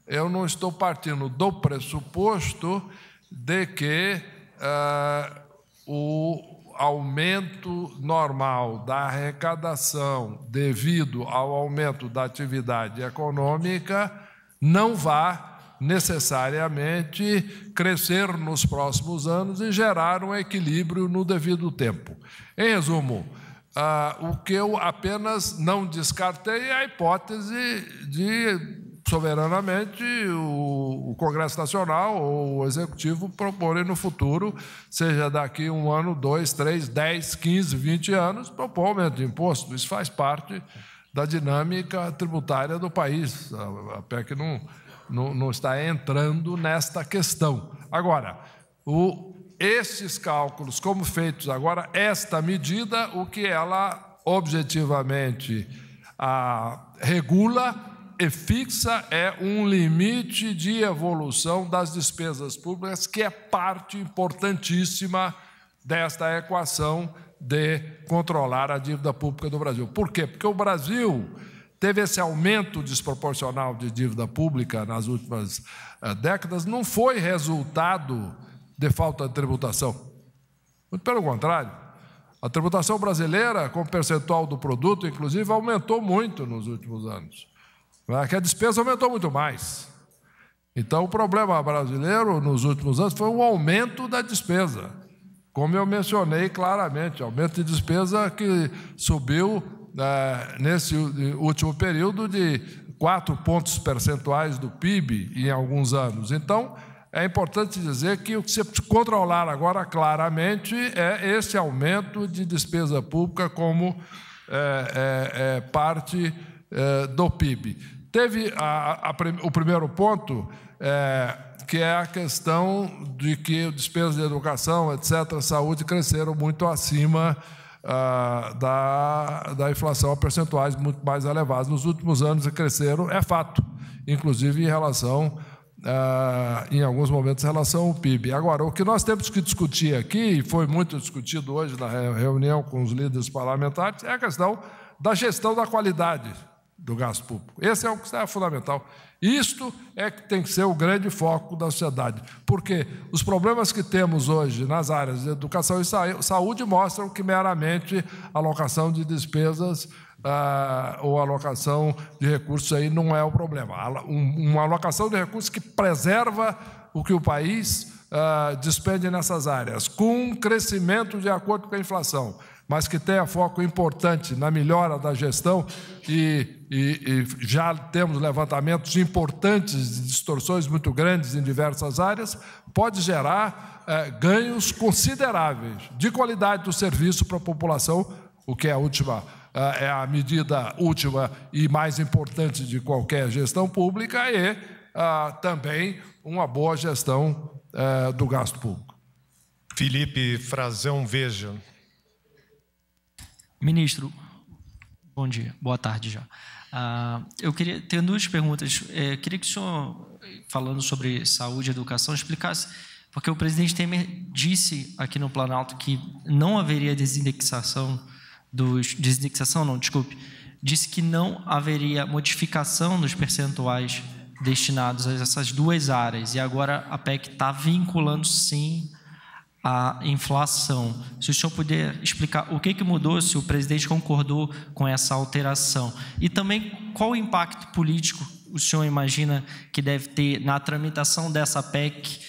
eu não estou partindo do pressuposto de que ah, o aumento normal da arrecadação devido ao aumento da atividade econômica não vá necessariamente crescer nos próximos anos e gerar um equilíbrio no devido tempo. Em resumo, ah, o que eu apenas não descartei é a hipótese de soberanamente o, Congresso Nacional ou o Executivo proporem no futuro, seja daqui um ano, dois, três, dez, quinze, vinte anos, propor aumento de imposto. Isso faz parte da dinâmica tributária do país. A, PEC não, não, não está entrando nesta questão. Agora, o, esses cálculos, como feitos agora, esta medida, o que ela objetivamente a, ah, regula e fixa é um limite de evolução das despesas públicas, que é parte importantíssima desta equação de controlar a dívida pública do Brasil. Por quê? Porque o Brasil teve esse aumento desproporcional de dívida pública nas últimas eh, décadas, não foi resultado de falta de tributação. Muito pelo contrário. A tributação brasileira, com percentual do produto, inclusive, aumentou muito nos últimos anos. Né? que a despesa aumentou muito mais. Então, o problema brasileiro nos últimos anos foi o aumento da despesa. Como eu mencionei claramente, aumento de despesa que subiu né, nesse último período de 4 pontos percentuais do PIB em alguns anos. Então, é importante dizer que o que se controlar agora claramente é esse aumento de despesa pública como é, é, é parte é, do PIB. Teve a, a, o primeiro ponto, é, que é a questão de que despesas de educação, etc., saúde, cresceram muito acima ah, da, da inflação, a percentuais muito mais elevados. Nos últimos anos, cresceram, é fato, inclusive em relação ah, em alguns momentos em relação ao PIB. Agora, o que nós temos que discutir aqui, e foi muito discutido hoje na reunião com os líderes parlamentares, é a questão da gestão da qualidade do gasto público. Esse é o que está fundamental. Isto é que tem que ser o grande foco da sociedade, porque os problemas que temos hoje nas áreas de educação e saúde mostram que meramente alocação de despesas ah, ou alocação de recursos aí não é o problema. Uma alocação de recursos que preserva o que o país ah, despende nessas áreas, com um crescimento de acordo com a inflação mas que tenha foco importante na melhora da gestão e, e, e, já temos levantamentos importantes de distorções muito grandes em diversas áreas, pode gerar é, ganhos consideráveis de qualidade do serviço para a população, o que é a última eh, é a medida última e mais importante de qualquer gestão pública e ah, também uma boa gestão eh, do gasto público. Felipe Frazão, veja, Ministro, bom dia, boa tarde já. Ah, eu queria ter duas perguntas. É, queria que o senhor, falando sobre saúde e educação, explicasse, porque o presidente Temer disse aqui no Planalto que não haveria desindexação dos desindexação, não, desculpe, disse que não haveria modificação dos percentuais destinados a essas duas áreas. E agora a PEC está vinculando sim a inflação. Se o senhor puder explicar o que, que mudou, se o presidente concordou com essa alteração. E também qual o impacto político o senhor imagina que deve ter na tramitação dessa PEC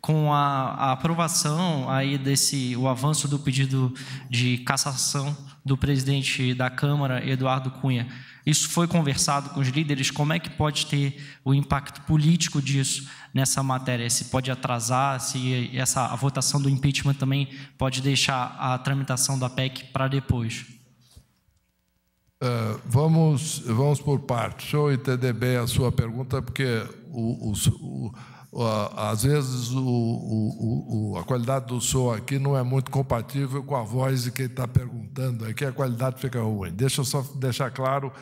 com a, a aprovação aí desse o avanço do pedido de cassação do presidente da Câmara Eduardo Cunha. Isso foi conversado com os líderes, como é que pode ter o impacto político disso nessa matéria? Se pode atrasar, se essa a votação do impeachment também pode deixar a tramitação da PEC para depois? Uh, vamos, vamos por partes. Deixa eu entender bem a sua pergunta, porque o, o, o às vezes o, o, o, a qualidade do som aqui não é muito compatível com a voz de quem está perguntando, aqui a qualidade fica ruim. Deixa eu só deixar claro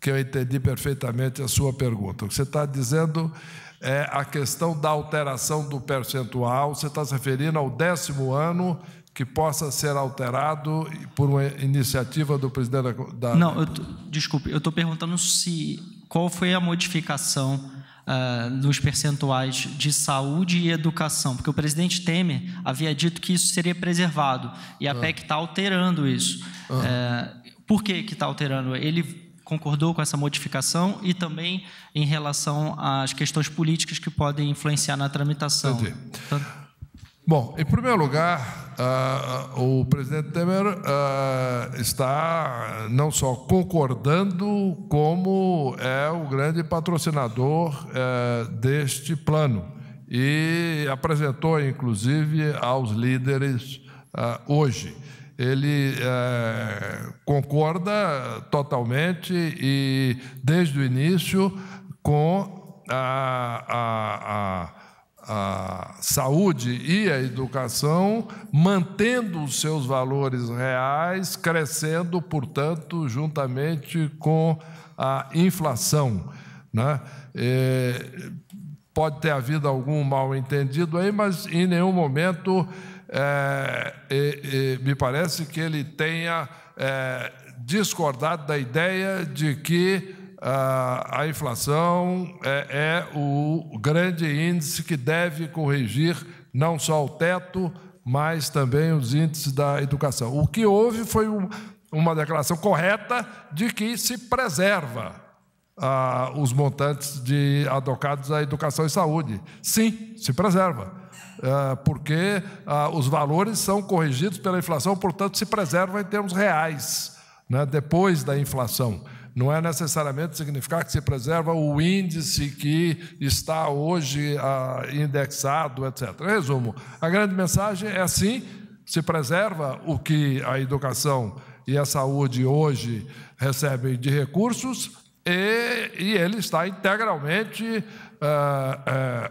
que eu entendi perfeitamente a sua pergunta. O que você está dizendo é a questão da alteração do percentual, você está se referindo ao décimo ano que possa ser alterado por uma iniciativa do presidente da... Não, eu desculpe, eu estou perguntando se qual foi a modificação uh, ah, nos percentuais de saúde e educação, porque o presidente Temer havia dito que isso seria preservado e a ah. PEC está alterando isso. Ah. Uh, por que está alterando? Ele concordou com essa modificação e também em relação às questões políticas que podem influenciar na tramitação. Entendi. Então, Bom, em primeiro lugar, uh, o presidente Temer uh, está não só concordando, como é o grande patrocinador uh, deste plano. E apresentou, inclusive, aos líderes hoje. Ele eh, concorda totalmente e, desde o início, com a, a, a a, saúde e a educação, mantendo os seus valores reais, crescendo, portanto, juntamente com a inflação. Né? É, pode ter havido algum mal-entendido aí, mas em nenhum momento é, é, é me parece que ele tenha é, discordado da ideia de que a inflação é, é o grande índice que deve corrigir não só o teto, mas também os índices da educação. O que houve foi um, uma declaração correta de que se preserva os montantes de adocados à educação e saúde. Sim, se preserva, é, porque ah, os valores são corrigidos pela inflação, portanto, se preserva em termos reais, né, depois da inflação não é necessariamente significar que se preserva o índice que está hoje ah, indexado, etc. Resumo: a grande mensagem é sim, se preserva o que a educação e a saúde hoje recebem de recursos, e, e ele está integralmente. Ah, ah,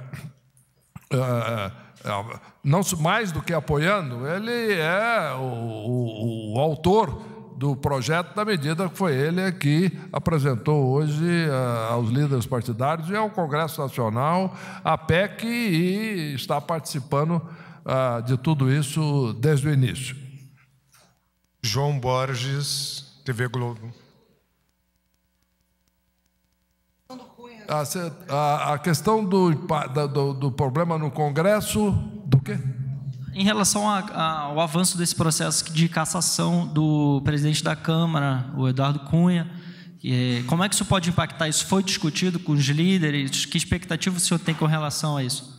ah, ah não mais do que apoiando, ele é o, o, o autor do projeto da medida que foi ele é que apresentou hoje uh, aos líderes partidários e ao Congresso Nacional a PEC e está participando uh, de tudo isso desde o início. João Borges, TV Globo. A, a, questão do, do, do problema no Congresso, do quê? em relação a, a, ao avanço desse processo de cassação do presidente da Câmara, o Eduardo Cunha, é, como é que isso pode impactar? Isso foi discutido com os líderes? Que expectativa o senhor tem com relação a isso?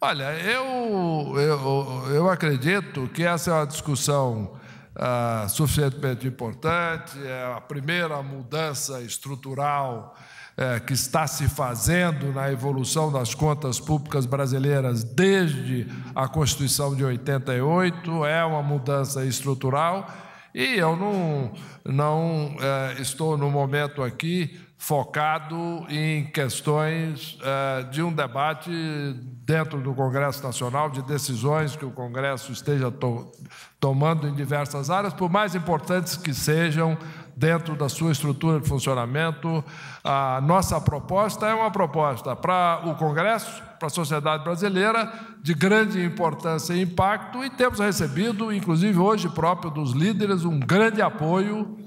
Olha, eu, eu, eu acredito que essa é uma discussão ah, suficientemente importante, é a primeira mudança estrutural é, que está se fazendo na evolução das contas públicas brasileiras desde a Constituição de 88, é uma mudança estrutural e eu não, não é, estou no momento aqui focado em questões é, de um debate dentro do Congresso Nacional, de decisões que o Congresso esteja to tomando em diversas áreas, por mais importantes que sejam dentro da sua estrutura de funcionamento. A nossa proposta é uma proposta para o Congresso, para a sociedade brasileira, de grande importância e impacto, e temos recebido, inclusive hoje próprio dos líderes, um grande apoio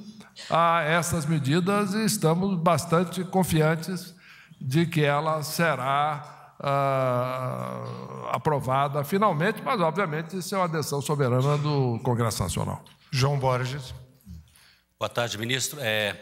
a essas medidas e estamos bastante confiantes de que ela será. Uh, aprovada finalmente, mas obviamente isso é uma adesão soberana do Congresso Nacional. João Borges. Boa tarde, ministro. É,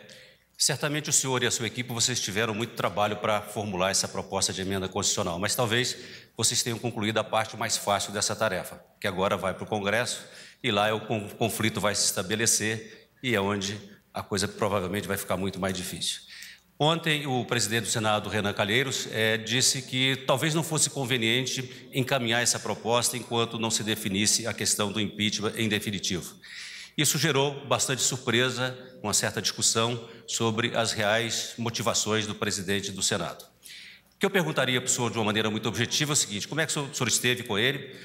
certamente o senhor e a sua equipe, vocês tiveram muito trabalho para formular essa proposta de emenda constitucional, mas talvez vocês tenham concluído a parte mais fácil dessa tarefa, que agora vai para o Congresso e lá é o conflito vai se estabelecer e é onde a coisa provavelmente vai ficar muito mais difícil. Ontem, o presidente do Senado, Renan Calheiros, é, disse que talvez não fosse conveniente encaminhar essa proposta enquanto não se definisse a questão do impeachment em definitivo. Isso gerou bastante surpresa, uma certa discussão sobre as reais motivações do presidente do Senado. O que eu perguntaria para o senhor de uma maneira muito objetiva é o seguinte: como é que o senhor esteve com ele?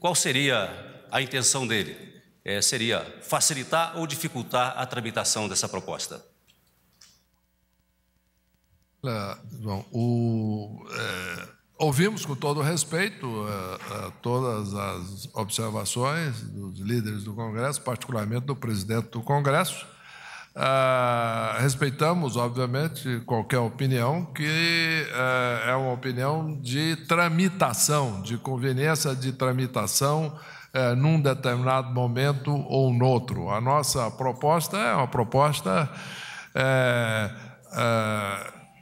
Qual seria a intenção dele? É, seria facilitar ou dificultar a tramitação dessa proposta? Olá, João. O, é, Ouvimos com todo respeito a, eh, a eh, todas as observações dos líderes do Congresso, particularmente do presidente do Congresso. Uh, respeitamos, obviamente, qualquer opinião, que uh, é uma opinião de tramitação, de conveniência de tramitação uh, num determinado momento ou noutro. A nossa proposta é uma proposta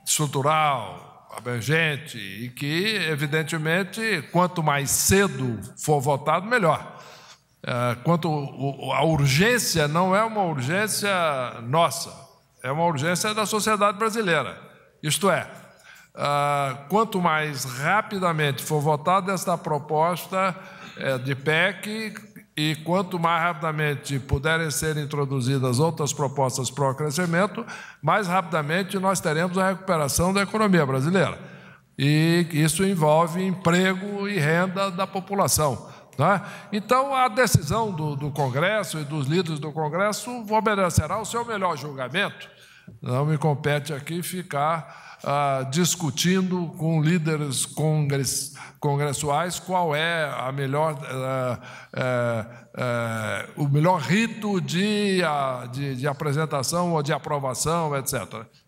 estrutural, abrangente e que, evidentemente, quanto mais cedo for votado, melhor. É, quanto a urgência não é uma urgência nossa, é uma urgência da sociedade brasileira. Isto é, é quanto mais rapidamente for votada esta proposta é, de PEC, e quanto mais rapidamente puderem ser introduzidas outras propostas para o crescimento, mais rapidamente nós teremos a recuperação da economia brasileira. E isso envolve emprego e renda da população. Né? Então, a decisão do, do Congresso e dos líderes do Congresso obedecerá ao seu melhor julgamento. Não me compete aqui ficar ah, discutindo com líderes congress, congressuais qual é a melhor, ah, ah, o melhor rito de, ah, de, de apresentação ou de aprovação, etc.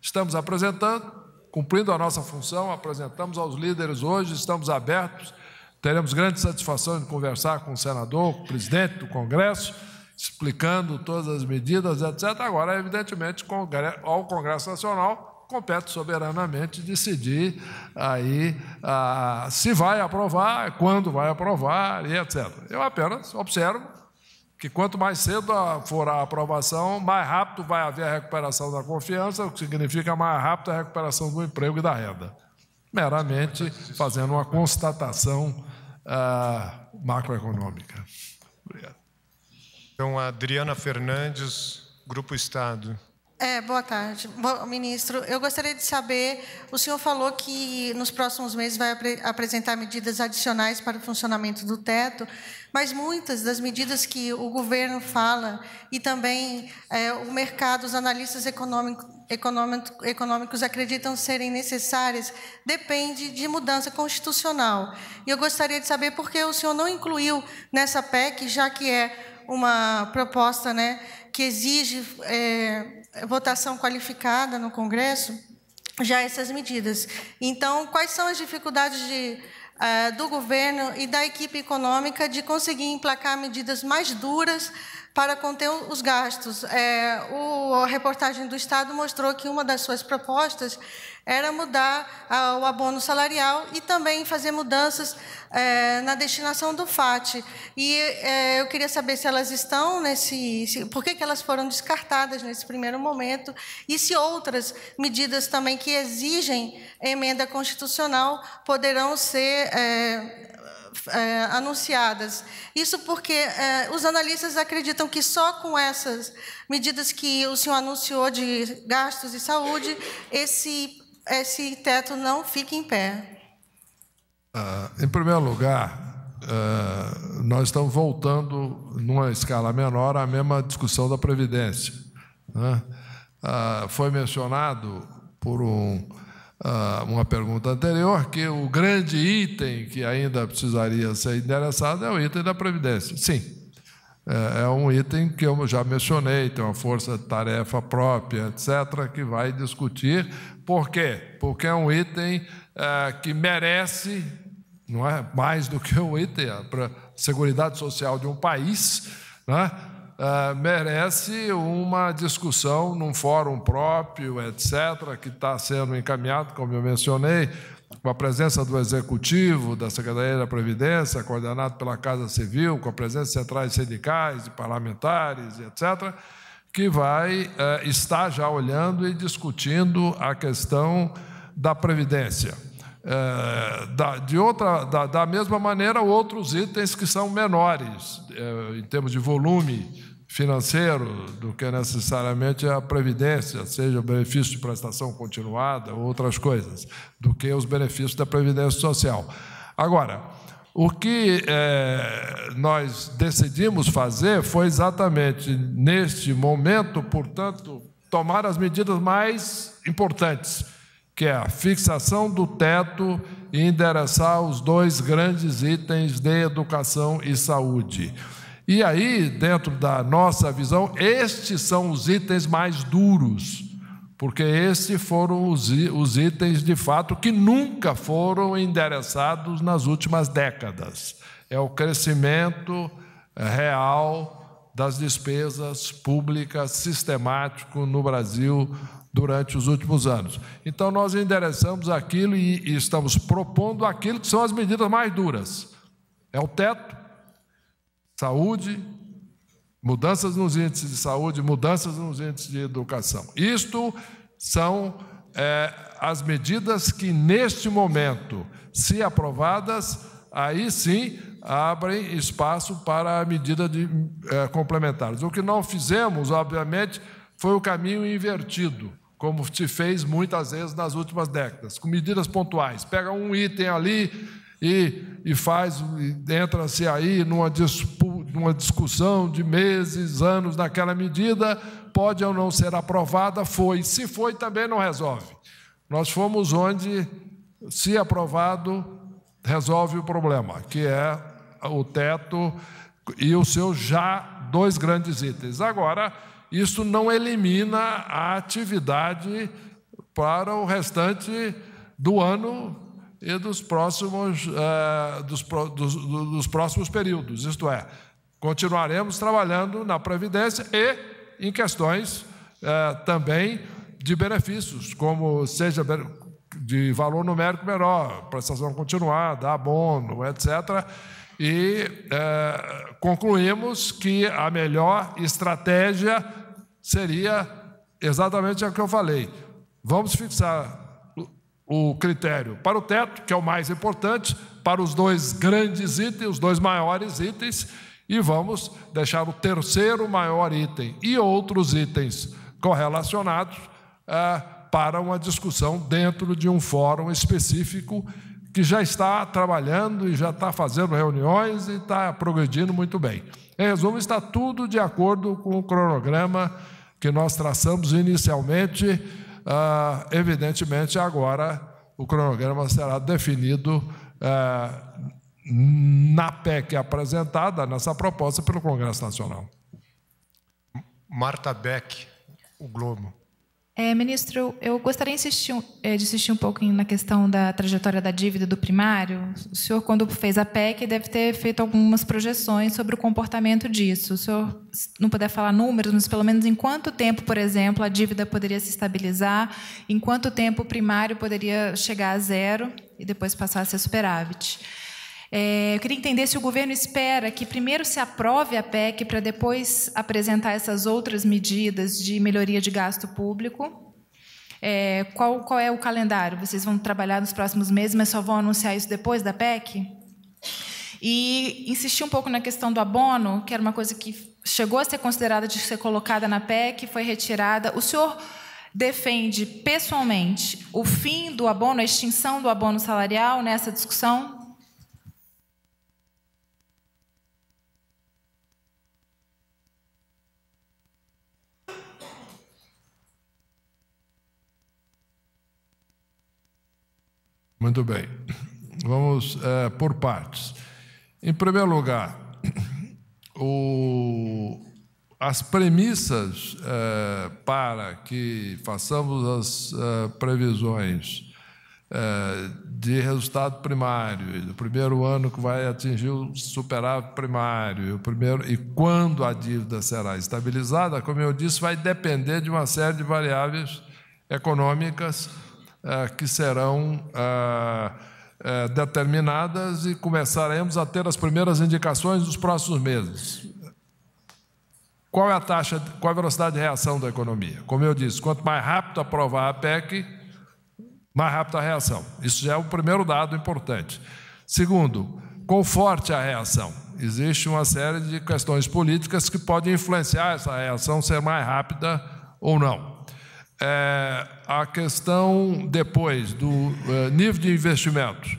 Estamos apresentando, cumprindo a nossa função, apresentamos aos líderes hoje, estamos abertos, teremos grande satisfação de conversar com o senador, com o presidente do Congresso explicando todas as medidas, etc. Agora, evidentemente, ao Congresso Nacional compete soberanamente decidir aí ah, se vai aprovar, quando vai aprovar e etc. Eu apenas observo que quanto mais cedo ah, for a aprovação, mais rápido vai haver a recuperação da confiança, o que significa mais rápido a recuperação do emprego e da renda. Meramente fazendo uma constatação ah, macroeconômica. Obrigado. Então, a Adriana Fernandes, Grupo Estado. É, boa tarde. Bom, ministro, eu gostaria de saber, o senhor falou que nos próximos meses vai apre apresentar medidas adicionais para o funcionamento do teto, mas muitas das medidas que o governo fala e também é, o mercado, os analistas econômico, econômico, econômicos acreditam serem necessárias, depende de mudança constitucional. E eu gostaria de saber por que o senhor não incluiu nessa PEC, já que é uma proposta né, que exige... É, votação qualificada no Congresso já essas medidas. Então, quais são as dificuldades de, uh, do governo e da equipe econômica de conseguir emplacar medidas mais duras para conter os gastos? Eh, o, a reportagem do Estado mostrou que uma das suas propostas era mudar o abono salarial e também fazer mudanças é, na destinação do FAT. E é, eu queria saber se elas estão nesse. Se, por que, que elas foram descartadas nesse primeiro momento e se outras medidas também que exigem emenda constitucional poderão ser. É, é anunciadas. Isso porque é, os analistas acreditam que só com essas medidas que o senhor anunciou de gastos e saúde, esse esse teto não fique em pé? Ah, em primeiro lugar, ah, nós estamos voltando, numa escala menor, à mesma discussão da Previdência. Né? Ah, foi mencionado por um, uma pergunta anterior que o grande item que ainda precisaria ser endereçado é o item da Previdência. Sim, é, é um item que eu já mencionei, tem uma força-tarefa própria, etc., que vai discutir por quê? Porque é um item é, que merece, não é mais do que um item, é para a Seguridade Social de um país, né? Uh, merece uma discussão num fórum próprio, etc., que está sendo encaminhado, como eu mencionei, com a presença do Executivo, da Secretaria da Previdência, coordenado pela Casa Civil, com a presença de centrais sindicais, de parlamentares, etc., que vai eh, estar já olhando e discutindo a questão da Previdência. Eh, da, de outra, da, da, mesma maneira, outros itens que são menores, eh, em termos de volume financeiro, do que necessariamente a Previdência, seja o benefício de prestação continuada ou outras coisas, do que os benefícios da Previdência Social. Agora, o que é, nós decidimos fazer foi exatamente neste momento, portanto, tomar as medidas mais importantes, que é a fixação do teto e endereçar os dois grandes itens de educação e saúde. E aí, dentro da nossa visão, estes são os itens mais duros porque esses foram os, os itens de fato que nunca foram endereçados nas últimas décadas. É o crescimento eh, real das despesas públicas sistemático no Brasil durante os últimos anos. Então, nós endereçamos aquilo e, estamos propondo aquilo que são as medidas mais duras: é o teto, saúde, mudanças nos índices de saúde, mudanças nos índices de educação. Isto são é, as medidas que, neste momento, se aprovadas, aí sim abrem espaço para a medida de é, complementares. O que não fizemos, obviamente, foi o caminho invertido, como se fez muitas vezes nas últimas décadas, com medidas pontuais. Pega um item ali e, e faz, entra-se aí numa disputa uma discussão de meses, anos naquela medida, pode ou não ser aprovada, foi. Se foi, também não resolve. Nós fomos onde, se aprovado, resolve o problema, que é o teto e os seus já dois grandes itens. Agora, isso não elimina a atividade para o restante do ano e dos próximos, eh, dos, dos, dos próximos períodos, isto é, Continuaremos trabalhando na Previdência e em questões eh, também de benefícios, como seja de valor numérico menor, prestação continuada, abono, etc. E eh, concluímos que a melhor estratégia seria exatamente a que eu falei. Vamos fixar o critério para o teto, que é o mais importante, para os dois grandes itens, os dois maiores itens, e vamos deixar o terceiro maior item e outros itens correlacionados é, para uma discussão dentro de um fórum específico que já está trabalhando e já está fazendo reuniões e está progredindo muito bem. Em resumo, está tudo de acordo com o cronograma que nós traçamos inicialmente. É, evidentemente, agora o cronograma será definido. É, na PEC é apresentada, nessa proposta pelo Congresso Nacional. Marta Beck, o Globo. É, ministro, eu gostaria de insistir, é, de insistir um pouco na questão da trajetória da dívida do primário. O senhor, quando fez a PEC, deve ter feito algumas projeções sobre o comportamento disso. O senhor não puder falar números, mas pelo menos em quanto tempo, por exemplo, a dívida poderia se estabilizar, em quanto tempo o primário poderia chegar a zero e depois passar a ser superávit. É, eu queria entender se o governo espera que primeiro se aprove a PEC para depois apresentar essas outras medidas de melhoria de gasto público. É, qual, qual é o calendário? Vocês vão trabalhar nos próximos meses, mas só vão anunciar isso depois da PEC? E insistir um pouco na questão do abono, que era uma coisa que chegou a ser considerada de ser colocada na PEC, foi retirada. O senhor defende pessoalmente o fim do abono, a extinção do abono salarial nessa discussão? Muito bem. Vamos é, por partes. Em primeiro lugar, o, as premissas é, para que façamos as é, previsões é, de resultado primário, do primeiro ano que vai atingir o superávit primário, o primeiro e quando a dívida será estabilizada, como eu disse, vai depender de uma série de variáveis econômicas ah, que serão ah, ah, determinadas e começaremos a ter as primeiras indicações nos próximos meses. Qual é a taxa, qual é a velocidade de reação da economia? Como eu disse, quanto mais rápido aprovar a PEC, mais rápida a reação. Isso já é o primeiro dado importante. Segundo, quão forte a reação. Existe uma série de questões políticas que podem influenciar essa reação ser mais rápida ou não. É, a questão depois do uh, nível de investimentos.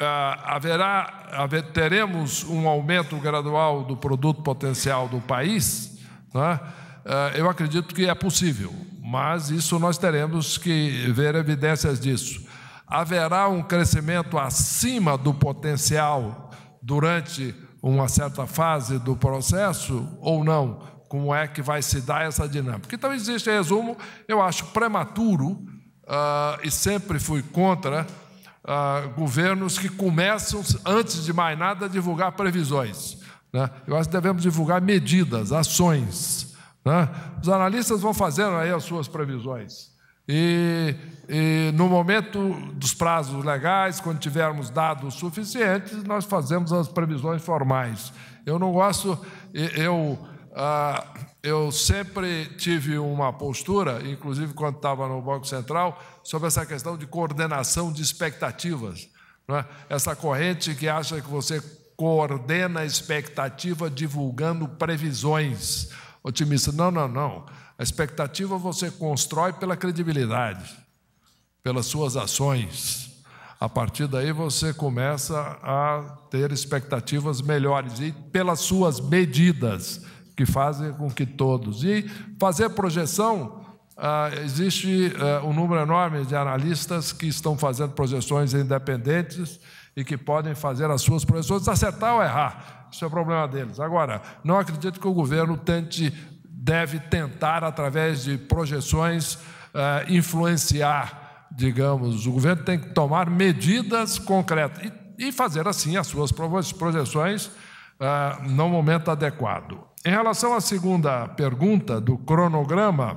Uh, haverá, haver, teremos um aumento gradual do produto potencial do país? Né? Uh, eu acredito que é possível, mas isso nós teremos que ver evidências disso. Haverá um crescimento acima do potencial durante uma certa fase do processo ou não? como é que vai se dar essa dinâmica. Então, existe resumo, eu acho prematuro uh, e sempre fui contra uh, governos que começam, antes de mais nada, a divulgar previsões. Né? Eu acho que devemos divulgar medidas, ações. Né? Os analistas vão fazendo aí as suas previsões. E, e no momento dos prazos legais, quando tivermos dados suficientes, nós fazemos as previsões formais. Eu não gosto, eu ah, eu sempre tive uma postura, inclusive quando estava no Banco Central, sobre essa questão de coordenação de expectativas. É? Essa corrente que acha que você coordena a expectativa divulgando previsões otimistas. Não, não, não. A expectativa você constrói pela credibilidade, pelas suas ações. A partir daí você começa a ter expectativas melhores e pelas suas medidas que fazem com que todos. E fazer projeção, ah, existe uh, um número enorme de analistas que estão fazendo projeções independentes e que podem fazer as suas projeções, acertar ou errar. Isso é problema deles. Agora, não acredito que o governo tente, deve tentar, através de projeções, eh, influenciar, digamos. O governo tem que tomar medidas concretas e, e fazer, assim, as suas projeções ah, no momento adequado. Em relação à segunda pergunta do cronograma,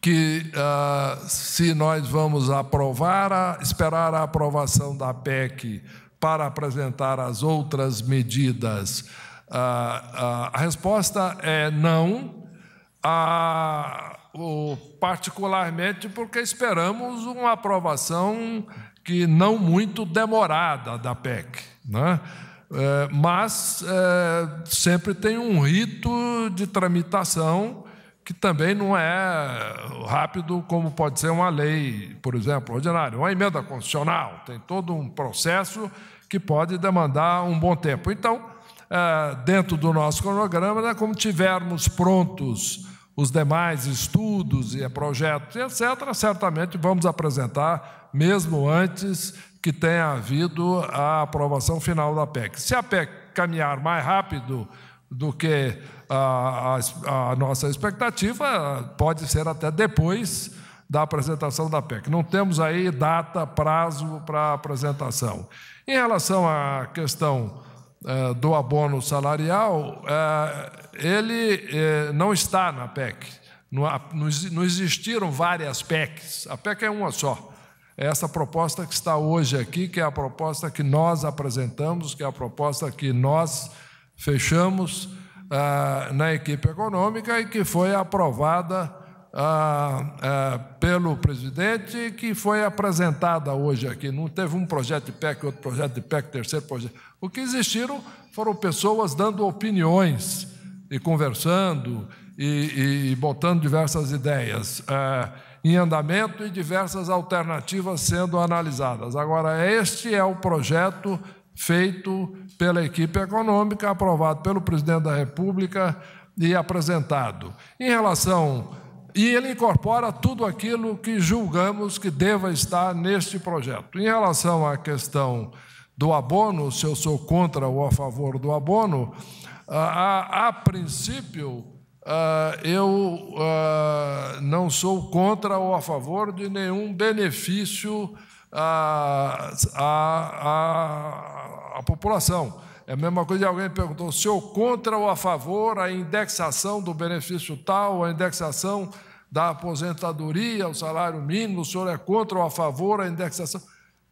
que ah, se nós vamos aprovar, a, esperar a aprovação da PEC para apresentar as outras medidas, ah, ah, a resposta é não. A, o, particularmente porque esperamos uma aprovação que não muito demorada da PEC. não é? É, mas é, sempre tem um rito de tramitação que também não é rápido como pode ser uma lei, por exemplo, ordinária, uma emenda constitucional. Tem todo um processo que pode demandar um bom tempo. Então, é, dentro do nosso cronograma, né, como tivermos prontos os demais estudos e projetos, etc., certamente vamos apresentar, mesmo antes que tenha havido a aprovação final da PEC. Se a PEC caminhar mais rápido do que a, a, a nossa expectativa, pode ser até depois da apresentação da PEC. Não temos aí data, prazo para apresentação. Em relação à questão eh, do abono salarial, eh, ele eh, não está na PEC. Não, não existiram várias PECs. A PEC é uma só essa proposta que está hoje aqui, que é a proposta que nós apresentamos, que é a proposta que nós fechamos ah, na equipe econômica e que foi aprovada ah, ah, pelo presidente e que foi apresentada hoje aqui. Não teve um projeto de PEC, outro projeto de PEC, terceiro projeto. O que existiram foram pessoas dando opiniões e conversando e, e, e botando diversas ideias. Ah, em andamento e diversas alternativas sendo analisadas. Agora, este é o projeto feito pela equipe econômica, aprovado pelo presidente da República e apresentado. Em relação. E ele incorpora tudo aquilo que julgamos que deva estar neste projeto. Em relação à questão do abono, se eu sou contra ou a favor do abono, a, ah, a, a princípio, ah, eu uh, não sou contra ou a favor de nenhum benefício à, à, à, população. É a mesma coisa que alguém perguntou: se eu contra ou a favor a indexação do benefício tal, a indexação da aposentadoria, o salário mínimo, o senhor é contra ou a favor a indexação?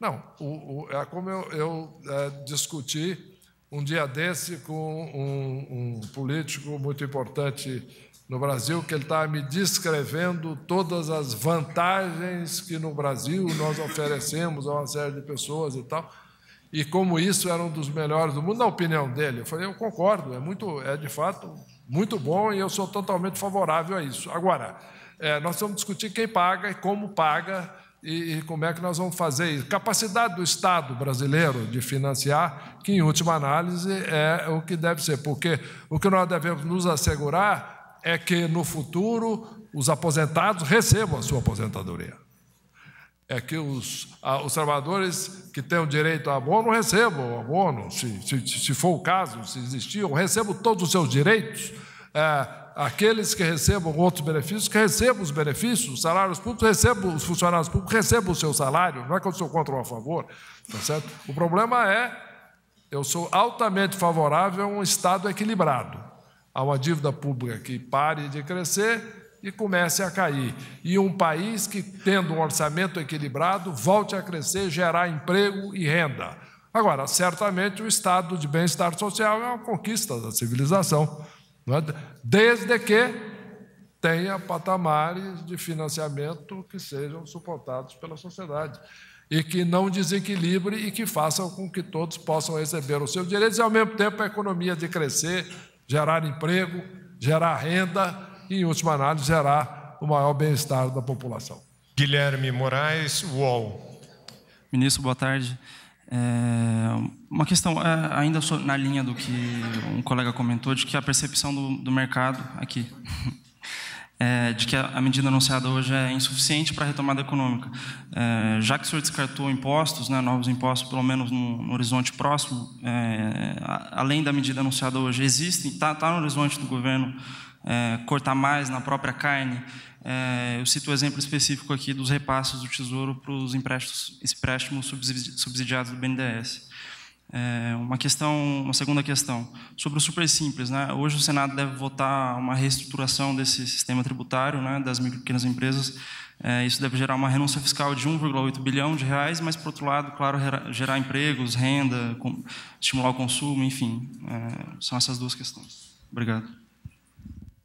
Não, o, o, é como eu, eu é, discuti um dia desse com um, um político muito importante no Brasil, que ele estava tá me descrevendo todas as vantagens que no Brasil nós oferecemos a uma série de pessoas e tal, e como isso era um dos melhores do mundo, na opinião dele. Eu falei, eu concordo, é, muito, é de fato muito bom e eu sou totalmente favorável a isso. Agora, é, nós vamos discutir quem paga e como paga e, e como é que nós vamos fazer isso? Capacidade do Estado brasileiro de financiar, que em última análise é o que deve ser, porque o que nós devemos nos assegurar é que no futuro os aposentados recebam a sua aposentadoria é que os, os trabalhadores que têm o direito a abono recebam o abono, se, se, se for o caso, se existir, recebam todos os seus direitos, é, aqueles que recebam outros benefícios, que recebam os benefícios, os salários públicos, recebam os funcionários públicos, recebam o seu salário, não é que eu sou contra ou a favor, tá certo? O problema é, eu sou altamente favorável a um Estado equilibrado, a uma dívida pública que pare de crescer e comece a cair. E um país que, tendo um orçamento equilibrado, volte a crescer, gerar emprego e renda. Agora, certamente o estado de bem-estar social é uma conquista da civilização. É? desde que tenha patamares de financiamento que sejam suportados pela sociedade e que não desequilibre e que façam com que todos possam receber os seus direitos e, ao mesmo tempo, a economia de crescer, gerar emprego, gerar renda e, em última análise, gerar o maior bem-estar da população. Guilherme Moraes, UOL. Ministro, boa tarde. É, uma questão, é, ainda na linha do que um colega comentou, de que a percepção do, do mercado aqui, é, de que a, a, medida anunciada hoje é insuficiente para a retomada econômica. É, já que o senhor descartou impostos, né, novos impostos, pelo menos no, no horizonte próximo, é, a, além da medida anunciada hoje, existem, está tá no horizonte do governo é, cortar mais na própria carne, é, eu cito o um exemplo específico aqui dos repasses do Tesouro para os empréstimos, subsidiados do BNDES. É, uma questão, uma segunda questão sobre o super simples, né? Hoje o Senado deve votar uma reestruturação desse sistema tributário, né, das micro e pequenas empresas. É, isso deve gerar uma renúncia fiscal de 1,8 bilhão de reais, mas por outro lado, claro, gerar empregos, renda, estimular o consumo, enfim, é, são essas duas questões. Obrigado.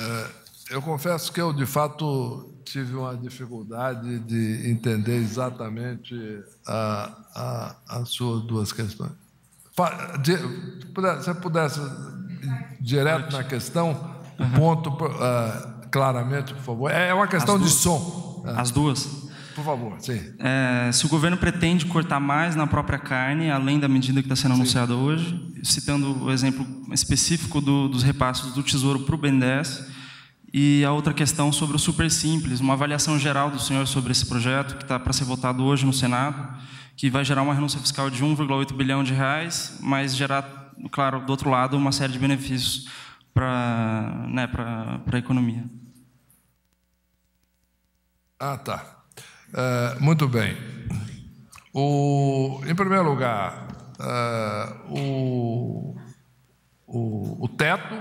Uh, eu confesso que eu, de fato, tive uma dificuldade de entender exatamente a, a, as suas duas questões. Se pudesse direto na questão, o ponto uh, claramente, por favor. É, é uma questão de som. As duas. Por favor, sim. É, se o governo pretende cortar mais na própria carne, além da medida que está sendo sim. anunciada hoje, citando o exemplo específico do, dos repassos do Tesouro para o BNDES, e a outra questão sobre o Super Simples, uma avaliação geral do senhor sobre esse projeto, que está para ser votado hoje no Senado, que vai gerar uma renúncia fiscal de 1,8 bilhão de reais, mas gerar, claro, do outro lado, uma série de benefícios para né, a economia. Ah, tá. Uh, muito bem. O, em primeiro lugar, uh, o, o, o teto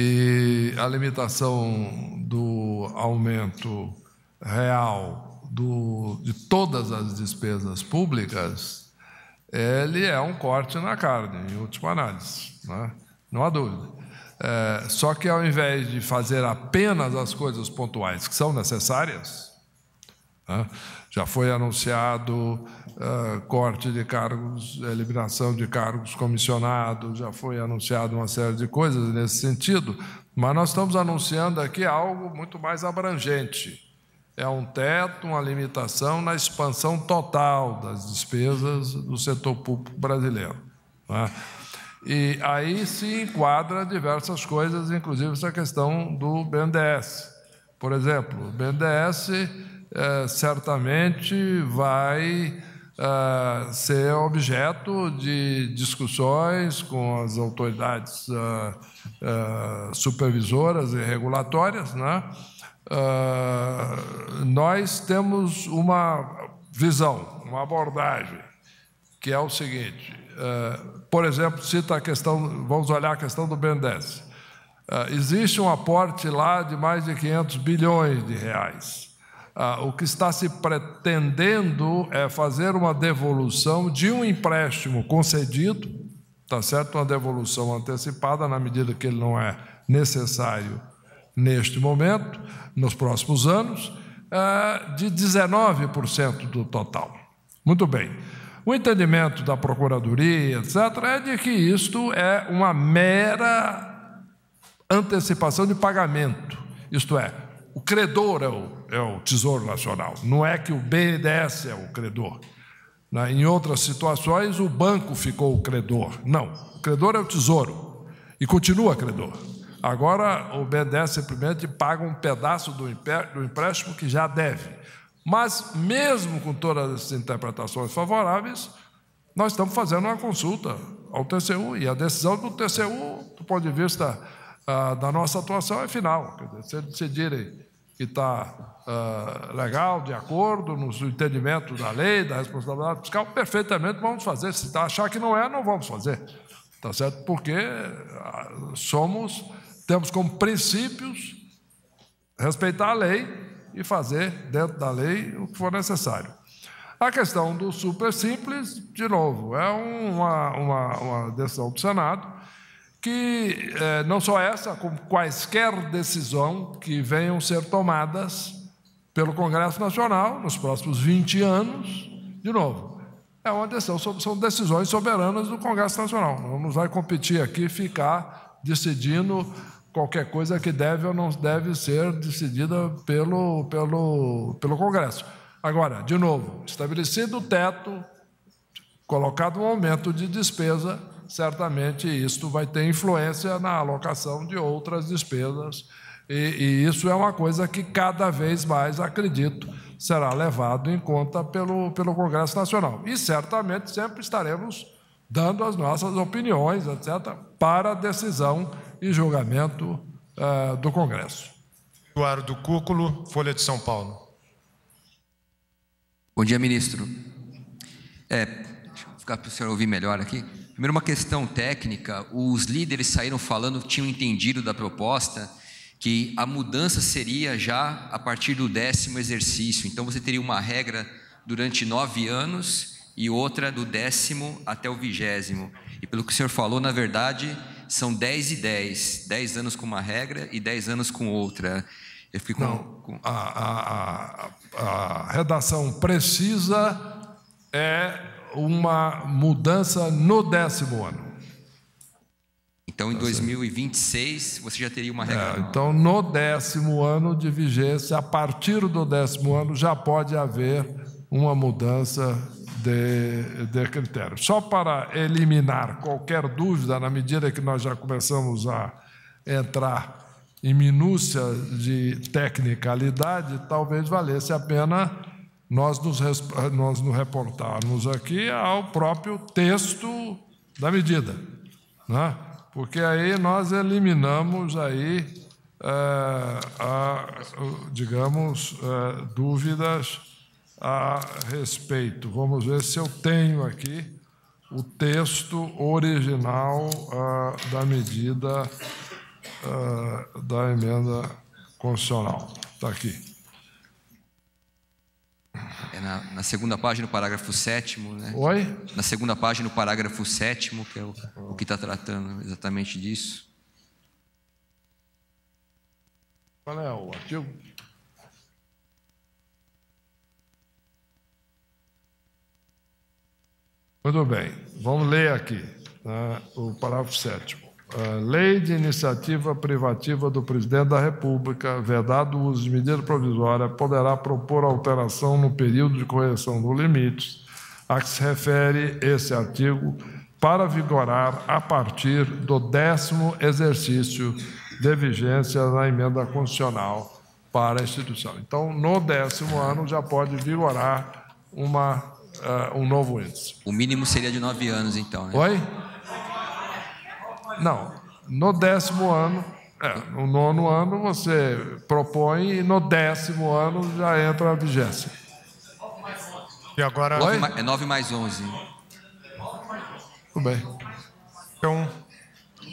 e a limitação do aumento real do, de todas as despesas públicas, ele é um corte na carne, em última análise, né? não há dúvida. É, só que ao invés de fazer apenas as coisas pontuais que são necessárias, né? Já foi anunciado uh, corte de cargos, eliminação de cargos comissionados, já foi anunciado uma série de coisas nesse sentido, mas nós estamos anunciando aqui algo muito mais abrangente. É um teto, uma limitação na expansão total das despesas do setor público brasileiro. Né? E aí se enquadra diversas coisas, inclusive essa questão do BNDES. Por exemplo, o BNDES é, certamente vai é, ser objeto de discussões com as autoridades é, é, supervisoras e regulatórias. Né? É, nós temos uma visão, uma abordagem, que é o seguinte: por exemplo, cita a questão, vamos olhar a questão do BNDES. existe um aporte lá de mais de 500 bilhões de reais. Ah, o que está se pretendendo é fazer uma devolução de um empréstimo concedido, tá certo? Uma devolução antecipada na medida que ele não é necessário neste momento, nos próximos anos, ah, de 19% do total. Muito bem. O entendimento da Procuradoria, etc., é de que isto é uma mera antecipação de pagamento. Isto é, o credor é o é o Tesouro Nacional. Não é que o BNDES é o credor. Em outras situações, o banco ficou o credor. Não, o credor é o Tesouro e continua credor. Agora, o BNDES simplesmente paga um pedaço do, empréstimo que já deve. Mas, mesmo com todas essas interpretações favoráveis, nós estamos fazendo uma consulta ao TCU e a decisão do TCU, do ponto de vista ah, da nossa atuação, é final. Quer dizer, se decidirem que está uh, ah, legal, de acordo, no entendimento da lei, da responsabilidade fiscal, perfeitamente vamos fazer. Se tá, achar que não é, não vamos fazer. Tá certo? Porque ah, somos, temos como princípios respeitar a lei e fazer dentro da lei o que for necessário. A questão do super simples, de novo, é uma, uma, uma decisão do Senado que eh, não só essa, como quaisquer decisão que venham ser tomadas pelo Congresso Nacional nos próximos 20 anos, de novo, é uma decisão, são decisões soberanas do Congresso Nacional. Não nos vai competir aqui ficar decidindo qualquer coisa que deve ou não deve ser decidida pelo, pelo, pelo Congresso. Agora, de novo, estabelecido o teto, colocado um aumento de despesa, certamente isto vai ter influência na alocação de outras despesas. E, e isso é uma coisa que cada vez mais, acredito, será levado em conta pelo, pelo Congresso Nacional. E certamente sempre estaremos dando as nossas opiniões, etc., para decisão e julgamento uh, do Congresso. Eduardo Cúculo, Folha de São Paulo. Bom dia, ministro. É, deixa eu ficar para o senhor ouvir melhor aqui. Primeiro, uma questão técnica: os líderes saíram falando, tinham entendido da proposta que a mudança seria já a partir do décimo exercício. Então, você teria uma regra durante nove anos e outra do décimo até o vigésimo. E pelo que o senhor falou, na verdade, são dez e dez. Dez anos com uma regra e dez anos com outra. Eu fico Não, com... a, a, a, a redação precisa é uma mudança no décimo ano. Então, em 2026, tá você já teria uma é, regra. É, então, no décimo ano de vigência, a partir do décimo ano, já pode haver uma mudança de, de critério. Só para eliminar qualquer dúvida, na medida que nós já começamos a entrar em minúcia de technicalidade, talvez valesse a pena nós nos, ah, nós nos reportarmos aqui ao próprio texto da medida, né? porque aí nós eliminamos aí, é, a, digamos, é, dúvidas a respeito. Vamos ver se eu tenho aqui o texto original é, da medida ah, da emenda constitucional. Está aqui. É na, na, segunda página, no parágrafo sétimo, né? Oi? Na segunda página, no parágrafo sétimo, que é o, o que está tratando exatamente disso. Qual é o artigo? Tudo bem, vamos ler aqui né, o parágrafo sétimo. Ah, lei de iniciativa privativa do presidente da República, vedado o uso de medida provisória, poderá propor alteração no período de correção dos limites a que se refere esse artigo para vigorar a partir do décimo exercício de vigência da emenda constitucional para a instituição. Então, no décimo ano já pode vigorar uma, uh, um novo índice. O mínimo seria de nove anos, então. Né? Oi? não, no décimo ano, é, no nono ano você propõe e no décimo ano já entra a vigência. E agora. Oi? É 9 mais 11. Tudo bem. Então,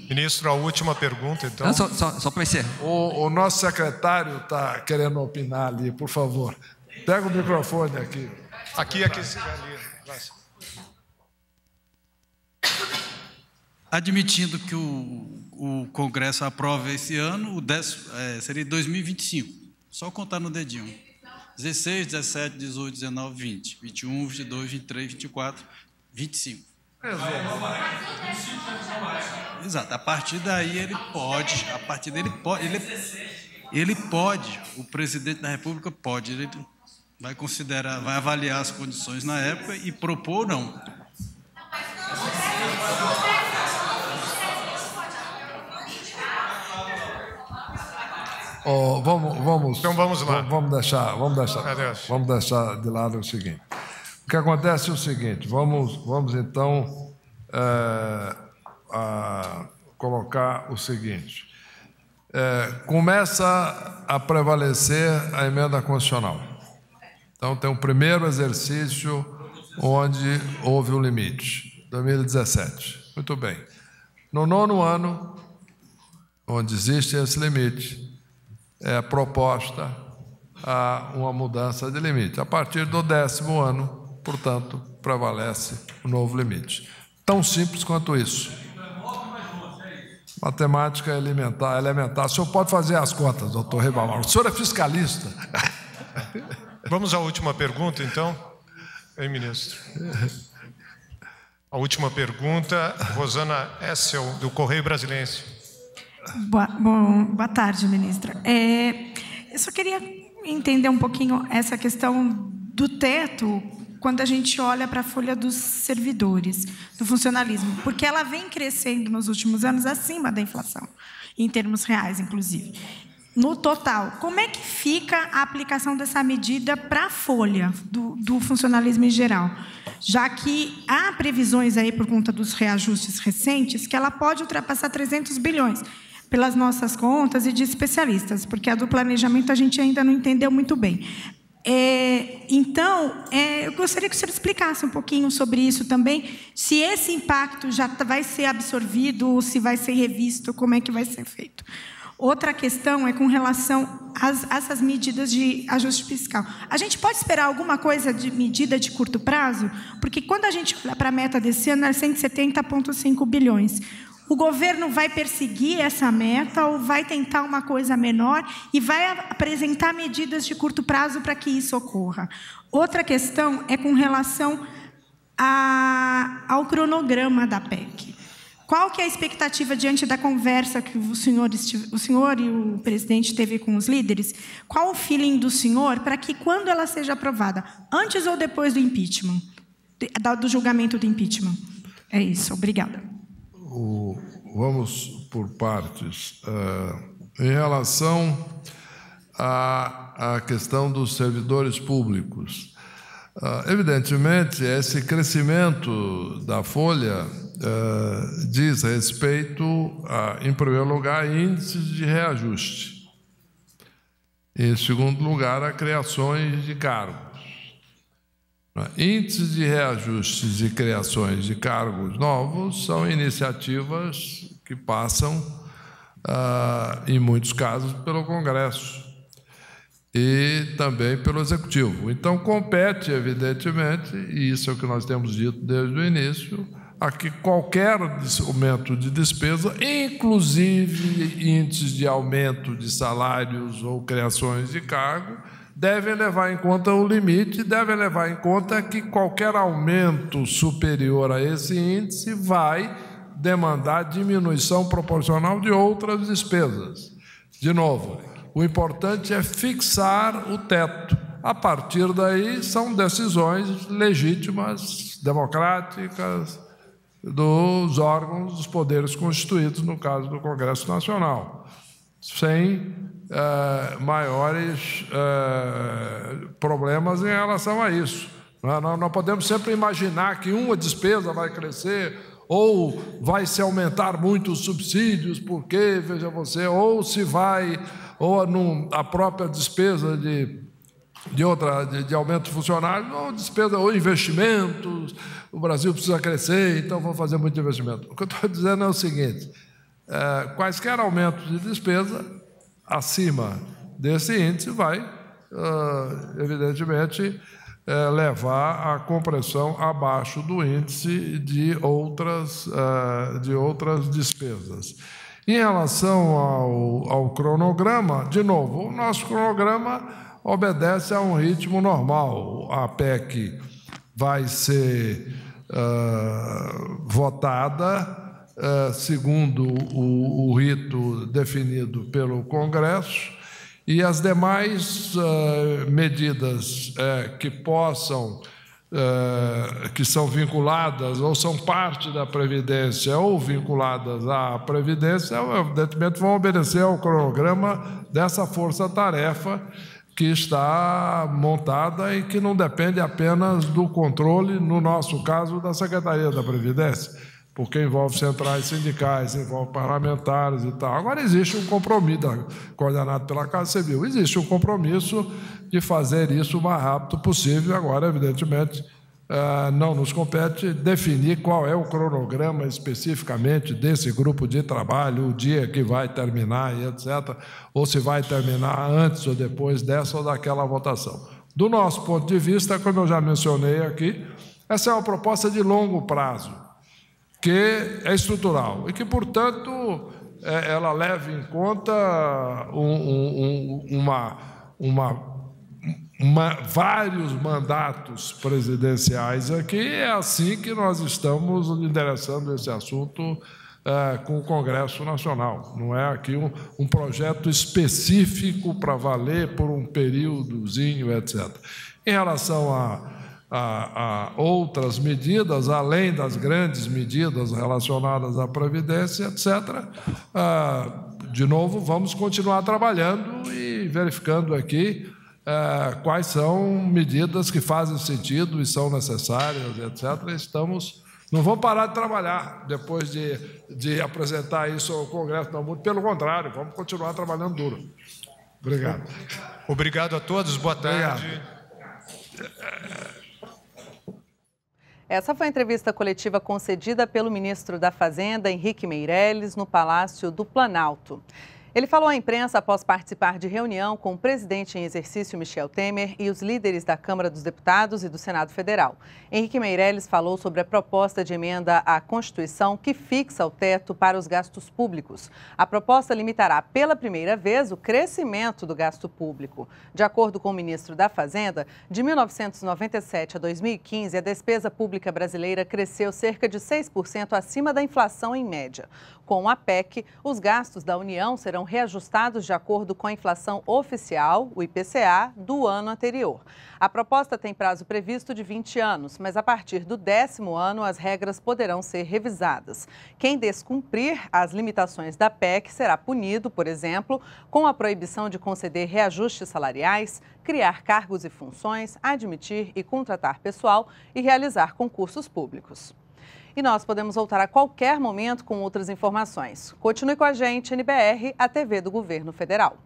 ministro, a última pergunta, então. Não, só só, só para encerrar. O, o nosso secretário está querendo opinar ali, por favor. Pega o microfone aqui. Aqui, aqui, ali. admitindo que o, o Congresso aprove esse ano, o 10, é, seria 2025. Só contar no dedinho. 16, 17, 18, 19, 20, 21, 22, 23, 24, 25. Exato. A partir daí ele pode, a partir dele pode, ele, ele pode, o presidente da República pode, ele vai considerar, vai avaliar as condições na época e propor não. Oh, vamos, vamos. Então vamos lá. Vamos deixar, vamos deixar, Adeus. vamos deixar de lado o seguinte. O que acontece é o seguinte. Vamos, vamos então é, a, colocar o seguinte. É, começa a prevalecer a emenda constitucional. Então tem o primeiro exercício onde houve o um limite, 2017. Muito bem. No nono ano, onde existe esse limite, é, proposta a uma mudança de limite. A partir do décimo ano, portanto, prevalece o novo limite. Tão simples quanto isso. Matemática elementar, elementar. O senhor pode fazer as contas, doutor Ribamar. O senhor é fiscalista. Vamos à última pergunta, então, hein, ministro? A última pergunta, Rosana Essel, do Correio Brasilense. Boa, bom, boa tarde, ministra. É, eu só queria entender um pouquinho essa questão do teto quando a gente olha para a folha dos servidores, do funcionalismo, porque ela vem crescendo nos últimos anos acima da inflação, em termos reais, inclusive. No total, como é que fica a aplicação dessa medida para a folha do, do funcionalismo em geral? Já que há previsões aí, por conta dos reajustes recentes, que ela pode ultrapassar 300 bilhões pelas nossas contas e de especialistas, porque a do planejamento a gente ainda não entendeu muito bem. É, então, é, eu gostaria que o senhor explicasse um pouquinho sobre isso também, se esse impacto já vai ser absorvido, se vai ser revisto, como é que vai ser feito. Outra questão é com relação às, a essas medidas de ajuste fiscal. A gente pode esperar alguma coisa de medida de curto prazo? Porque quando a gente olha para a meta desse ano, é 170,5 bilhões. O governo vai perseguir essa meta ou vai tentar uma coisa menor e vai apresentar medidas de curto prazo para que isso ocorra. Outra questão é com relação a, ao cronograma da PEC. Qual que é a expectativa diante da conversa que o senhor, o senhor e o presidente teve com os líderes? Qual o feeling do senhor para que, quando ela seja aprovada, antes ou depois do impeachment, do julgamento do impeachment? É isso, obrigada o, vamos por partes. Uh, em relação à, à questão dos servidores públicos, uh, evidentemente, esse crescimento da folha uh, diz respeito, a, em primeiro lugar, a índices de reajuste. Em segundo lugar, a criações de cargo. É? Índices de reajustes e criações de cargos novos são iniciativas que passam, ah, em muitos casos, pelo Congresso e também pelo Executivo. Então, compete, evidentemente, e isso é o que nós temos dito desde o início, a que qualquer aumento de despesa, inclusive índices de aumento de salários ou criações de cargo, devem levar em conta o limite, devem levar em conta que qualquer aumento superior a esse índice vai demandar diminuição proporcional de outras despesas. De novo, o importante é fixar o teto. A partir daí, são decisões legítimas, democráticas, dos órgãos dos poderes constituídos, no caso do Congresso Nacional sem uh, maiores uh, problemas em relação a isso. É? Nós não podemos sempre imaginar que uma despesa vai crescer ou vai se aumentar muito os subsídios, porque, veja você, ou se vai, ou num, a própria despesa de, de, outra, de, de aumento de funcionários, ou despesa, ou investimentos, o Brasil precisa crescer, então vamos fazer muito investimento. O que eu estou dizendo é o seguinte: é, quaisquer aumentos de despesa acima desse índice vai, é, evidentemente, é, levar a compressão abaixo do índice de outras, é, de outras despesas. Em relação ao, ao cronograma, de novo, o nosso cronograma obedece a um ritmo normal. A PEC vai ser uh, votada é, segundo o, o rito definido pelo Congresso, e as demais é, medidas é, que possam que são vinculadas ou são parte da Previdência ou vinculadas à Previdência, evidentemente vão obedecer ao cronograma dessa força-tarefa que está montada e que não depende apenas do controle, no nosso caso, da Secretaria da Previdência porque envolve centrais sindicais, envolve parlamentares e tal. Agora existe um compromisso, coordenado pela Casa Civil, existe um compromisso de fazer isso o mais rápido possível. Agora, evidentemente, eh, não nos compete definir qual é o cronograma especificamente desse grupo de trabalho, o dia que vai terminar e etc., ou se vai terminar antes ou depois dessa ou daquela votação. Do nosso ponto de vista, como eu já mencionei aqui, essa é uma proposta de longo prazo que é estrutural e que, portanto, é, ela leva em conta um, um, uma, uma, uma, vários mandatos presidenciais aqui. É assim que nós estamos endereçando esse assunto é, com o Congresso Nacional. Não é aqui um, um projeto específico para valer por um períodozinho, etc. Em relação a a, a outras medidas, além das grandes medidas relacionadas à Previdência, etc. Ah, de novo, vamos continuar trabalhando e verificando aqui ah, quais são medidas que fazem sentido e são necessárias, etc. Estamos. Não vamos parar de trabalhar depois de, de apresentar isso ao Congresso, não, muito pelo contrário, vamos continuar trabalhando duro. Obrigado. Obrigado a todos, boa tarde. Obrigado. É, é, essa foi a entrevista coletiva concedida pelo ministro da Fazenda, Henrique Meirelles, no Palácio do Planalto. Ele falou à imprensa após participar de reunião com o presidente em exercício Michel Temer e os líderes da Câmara dos Deputados e do Senado Federal. Henrique Meirelles falou sobre a proposta de emenda à Constituição que fixa o teto para os gastos públicos. A proposta limitará pela primeira vez o crescimento do gasto público. De acordo com o ministro da Fazenda, de 1997 a 2015, a despesa pública brasileira cresceu cerca de 6% acima da inflação em média. Com a PEC, os gastos da União serão reajustados de acordo com a inflação oficial, o IPCA, do ano anterior. A proposta tem prazo previsto de 20 anos, mas a partir do décimo ano as regras poderão ser revisadas. Quem descumprir as limitações da PEC será punido, por exemplo, com a proibição de conceder reajustes salariais, criar cargos e funções, admitir e contratar pessoal e realizar concursos públicos. E nós podemos voltar a qualquer momento com outras informações. Continue com a gente, NBR, a TV do Governo Federal.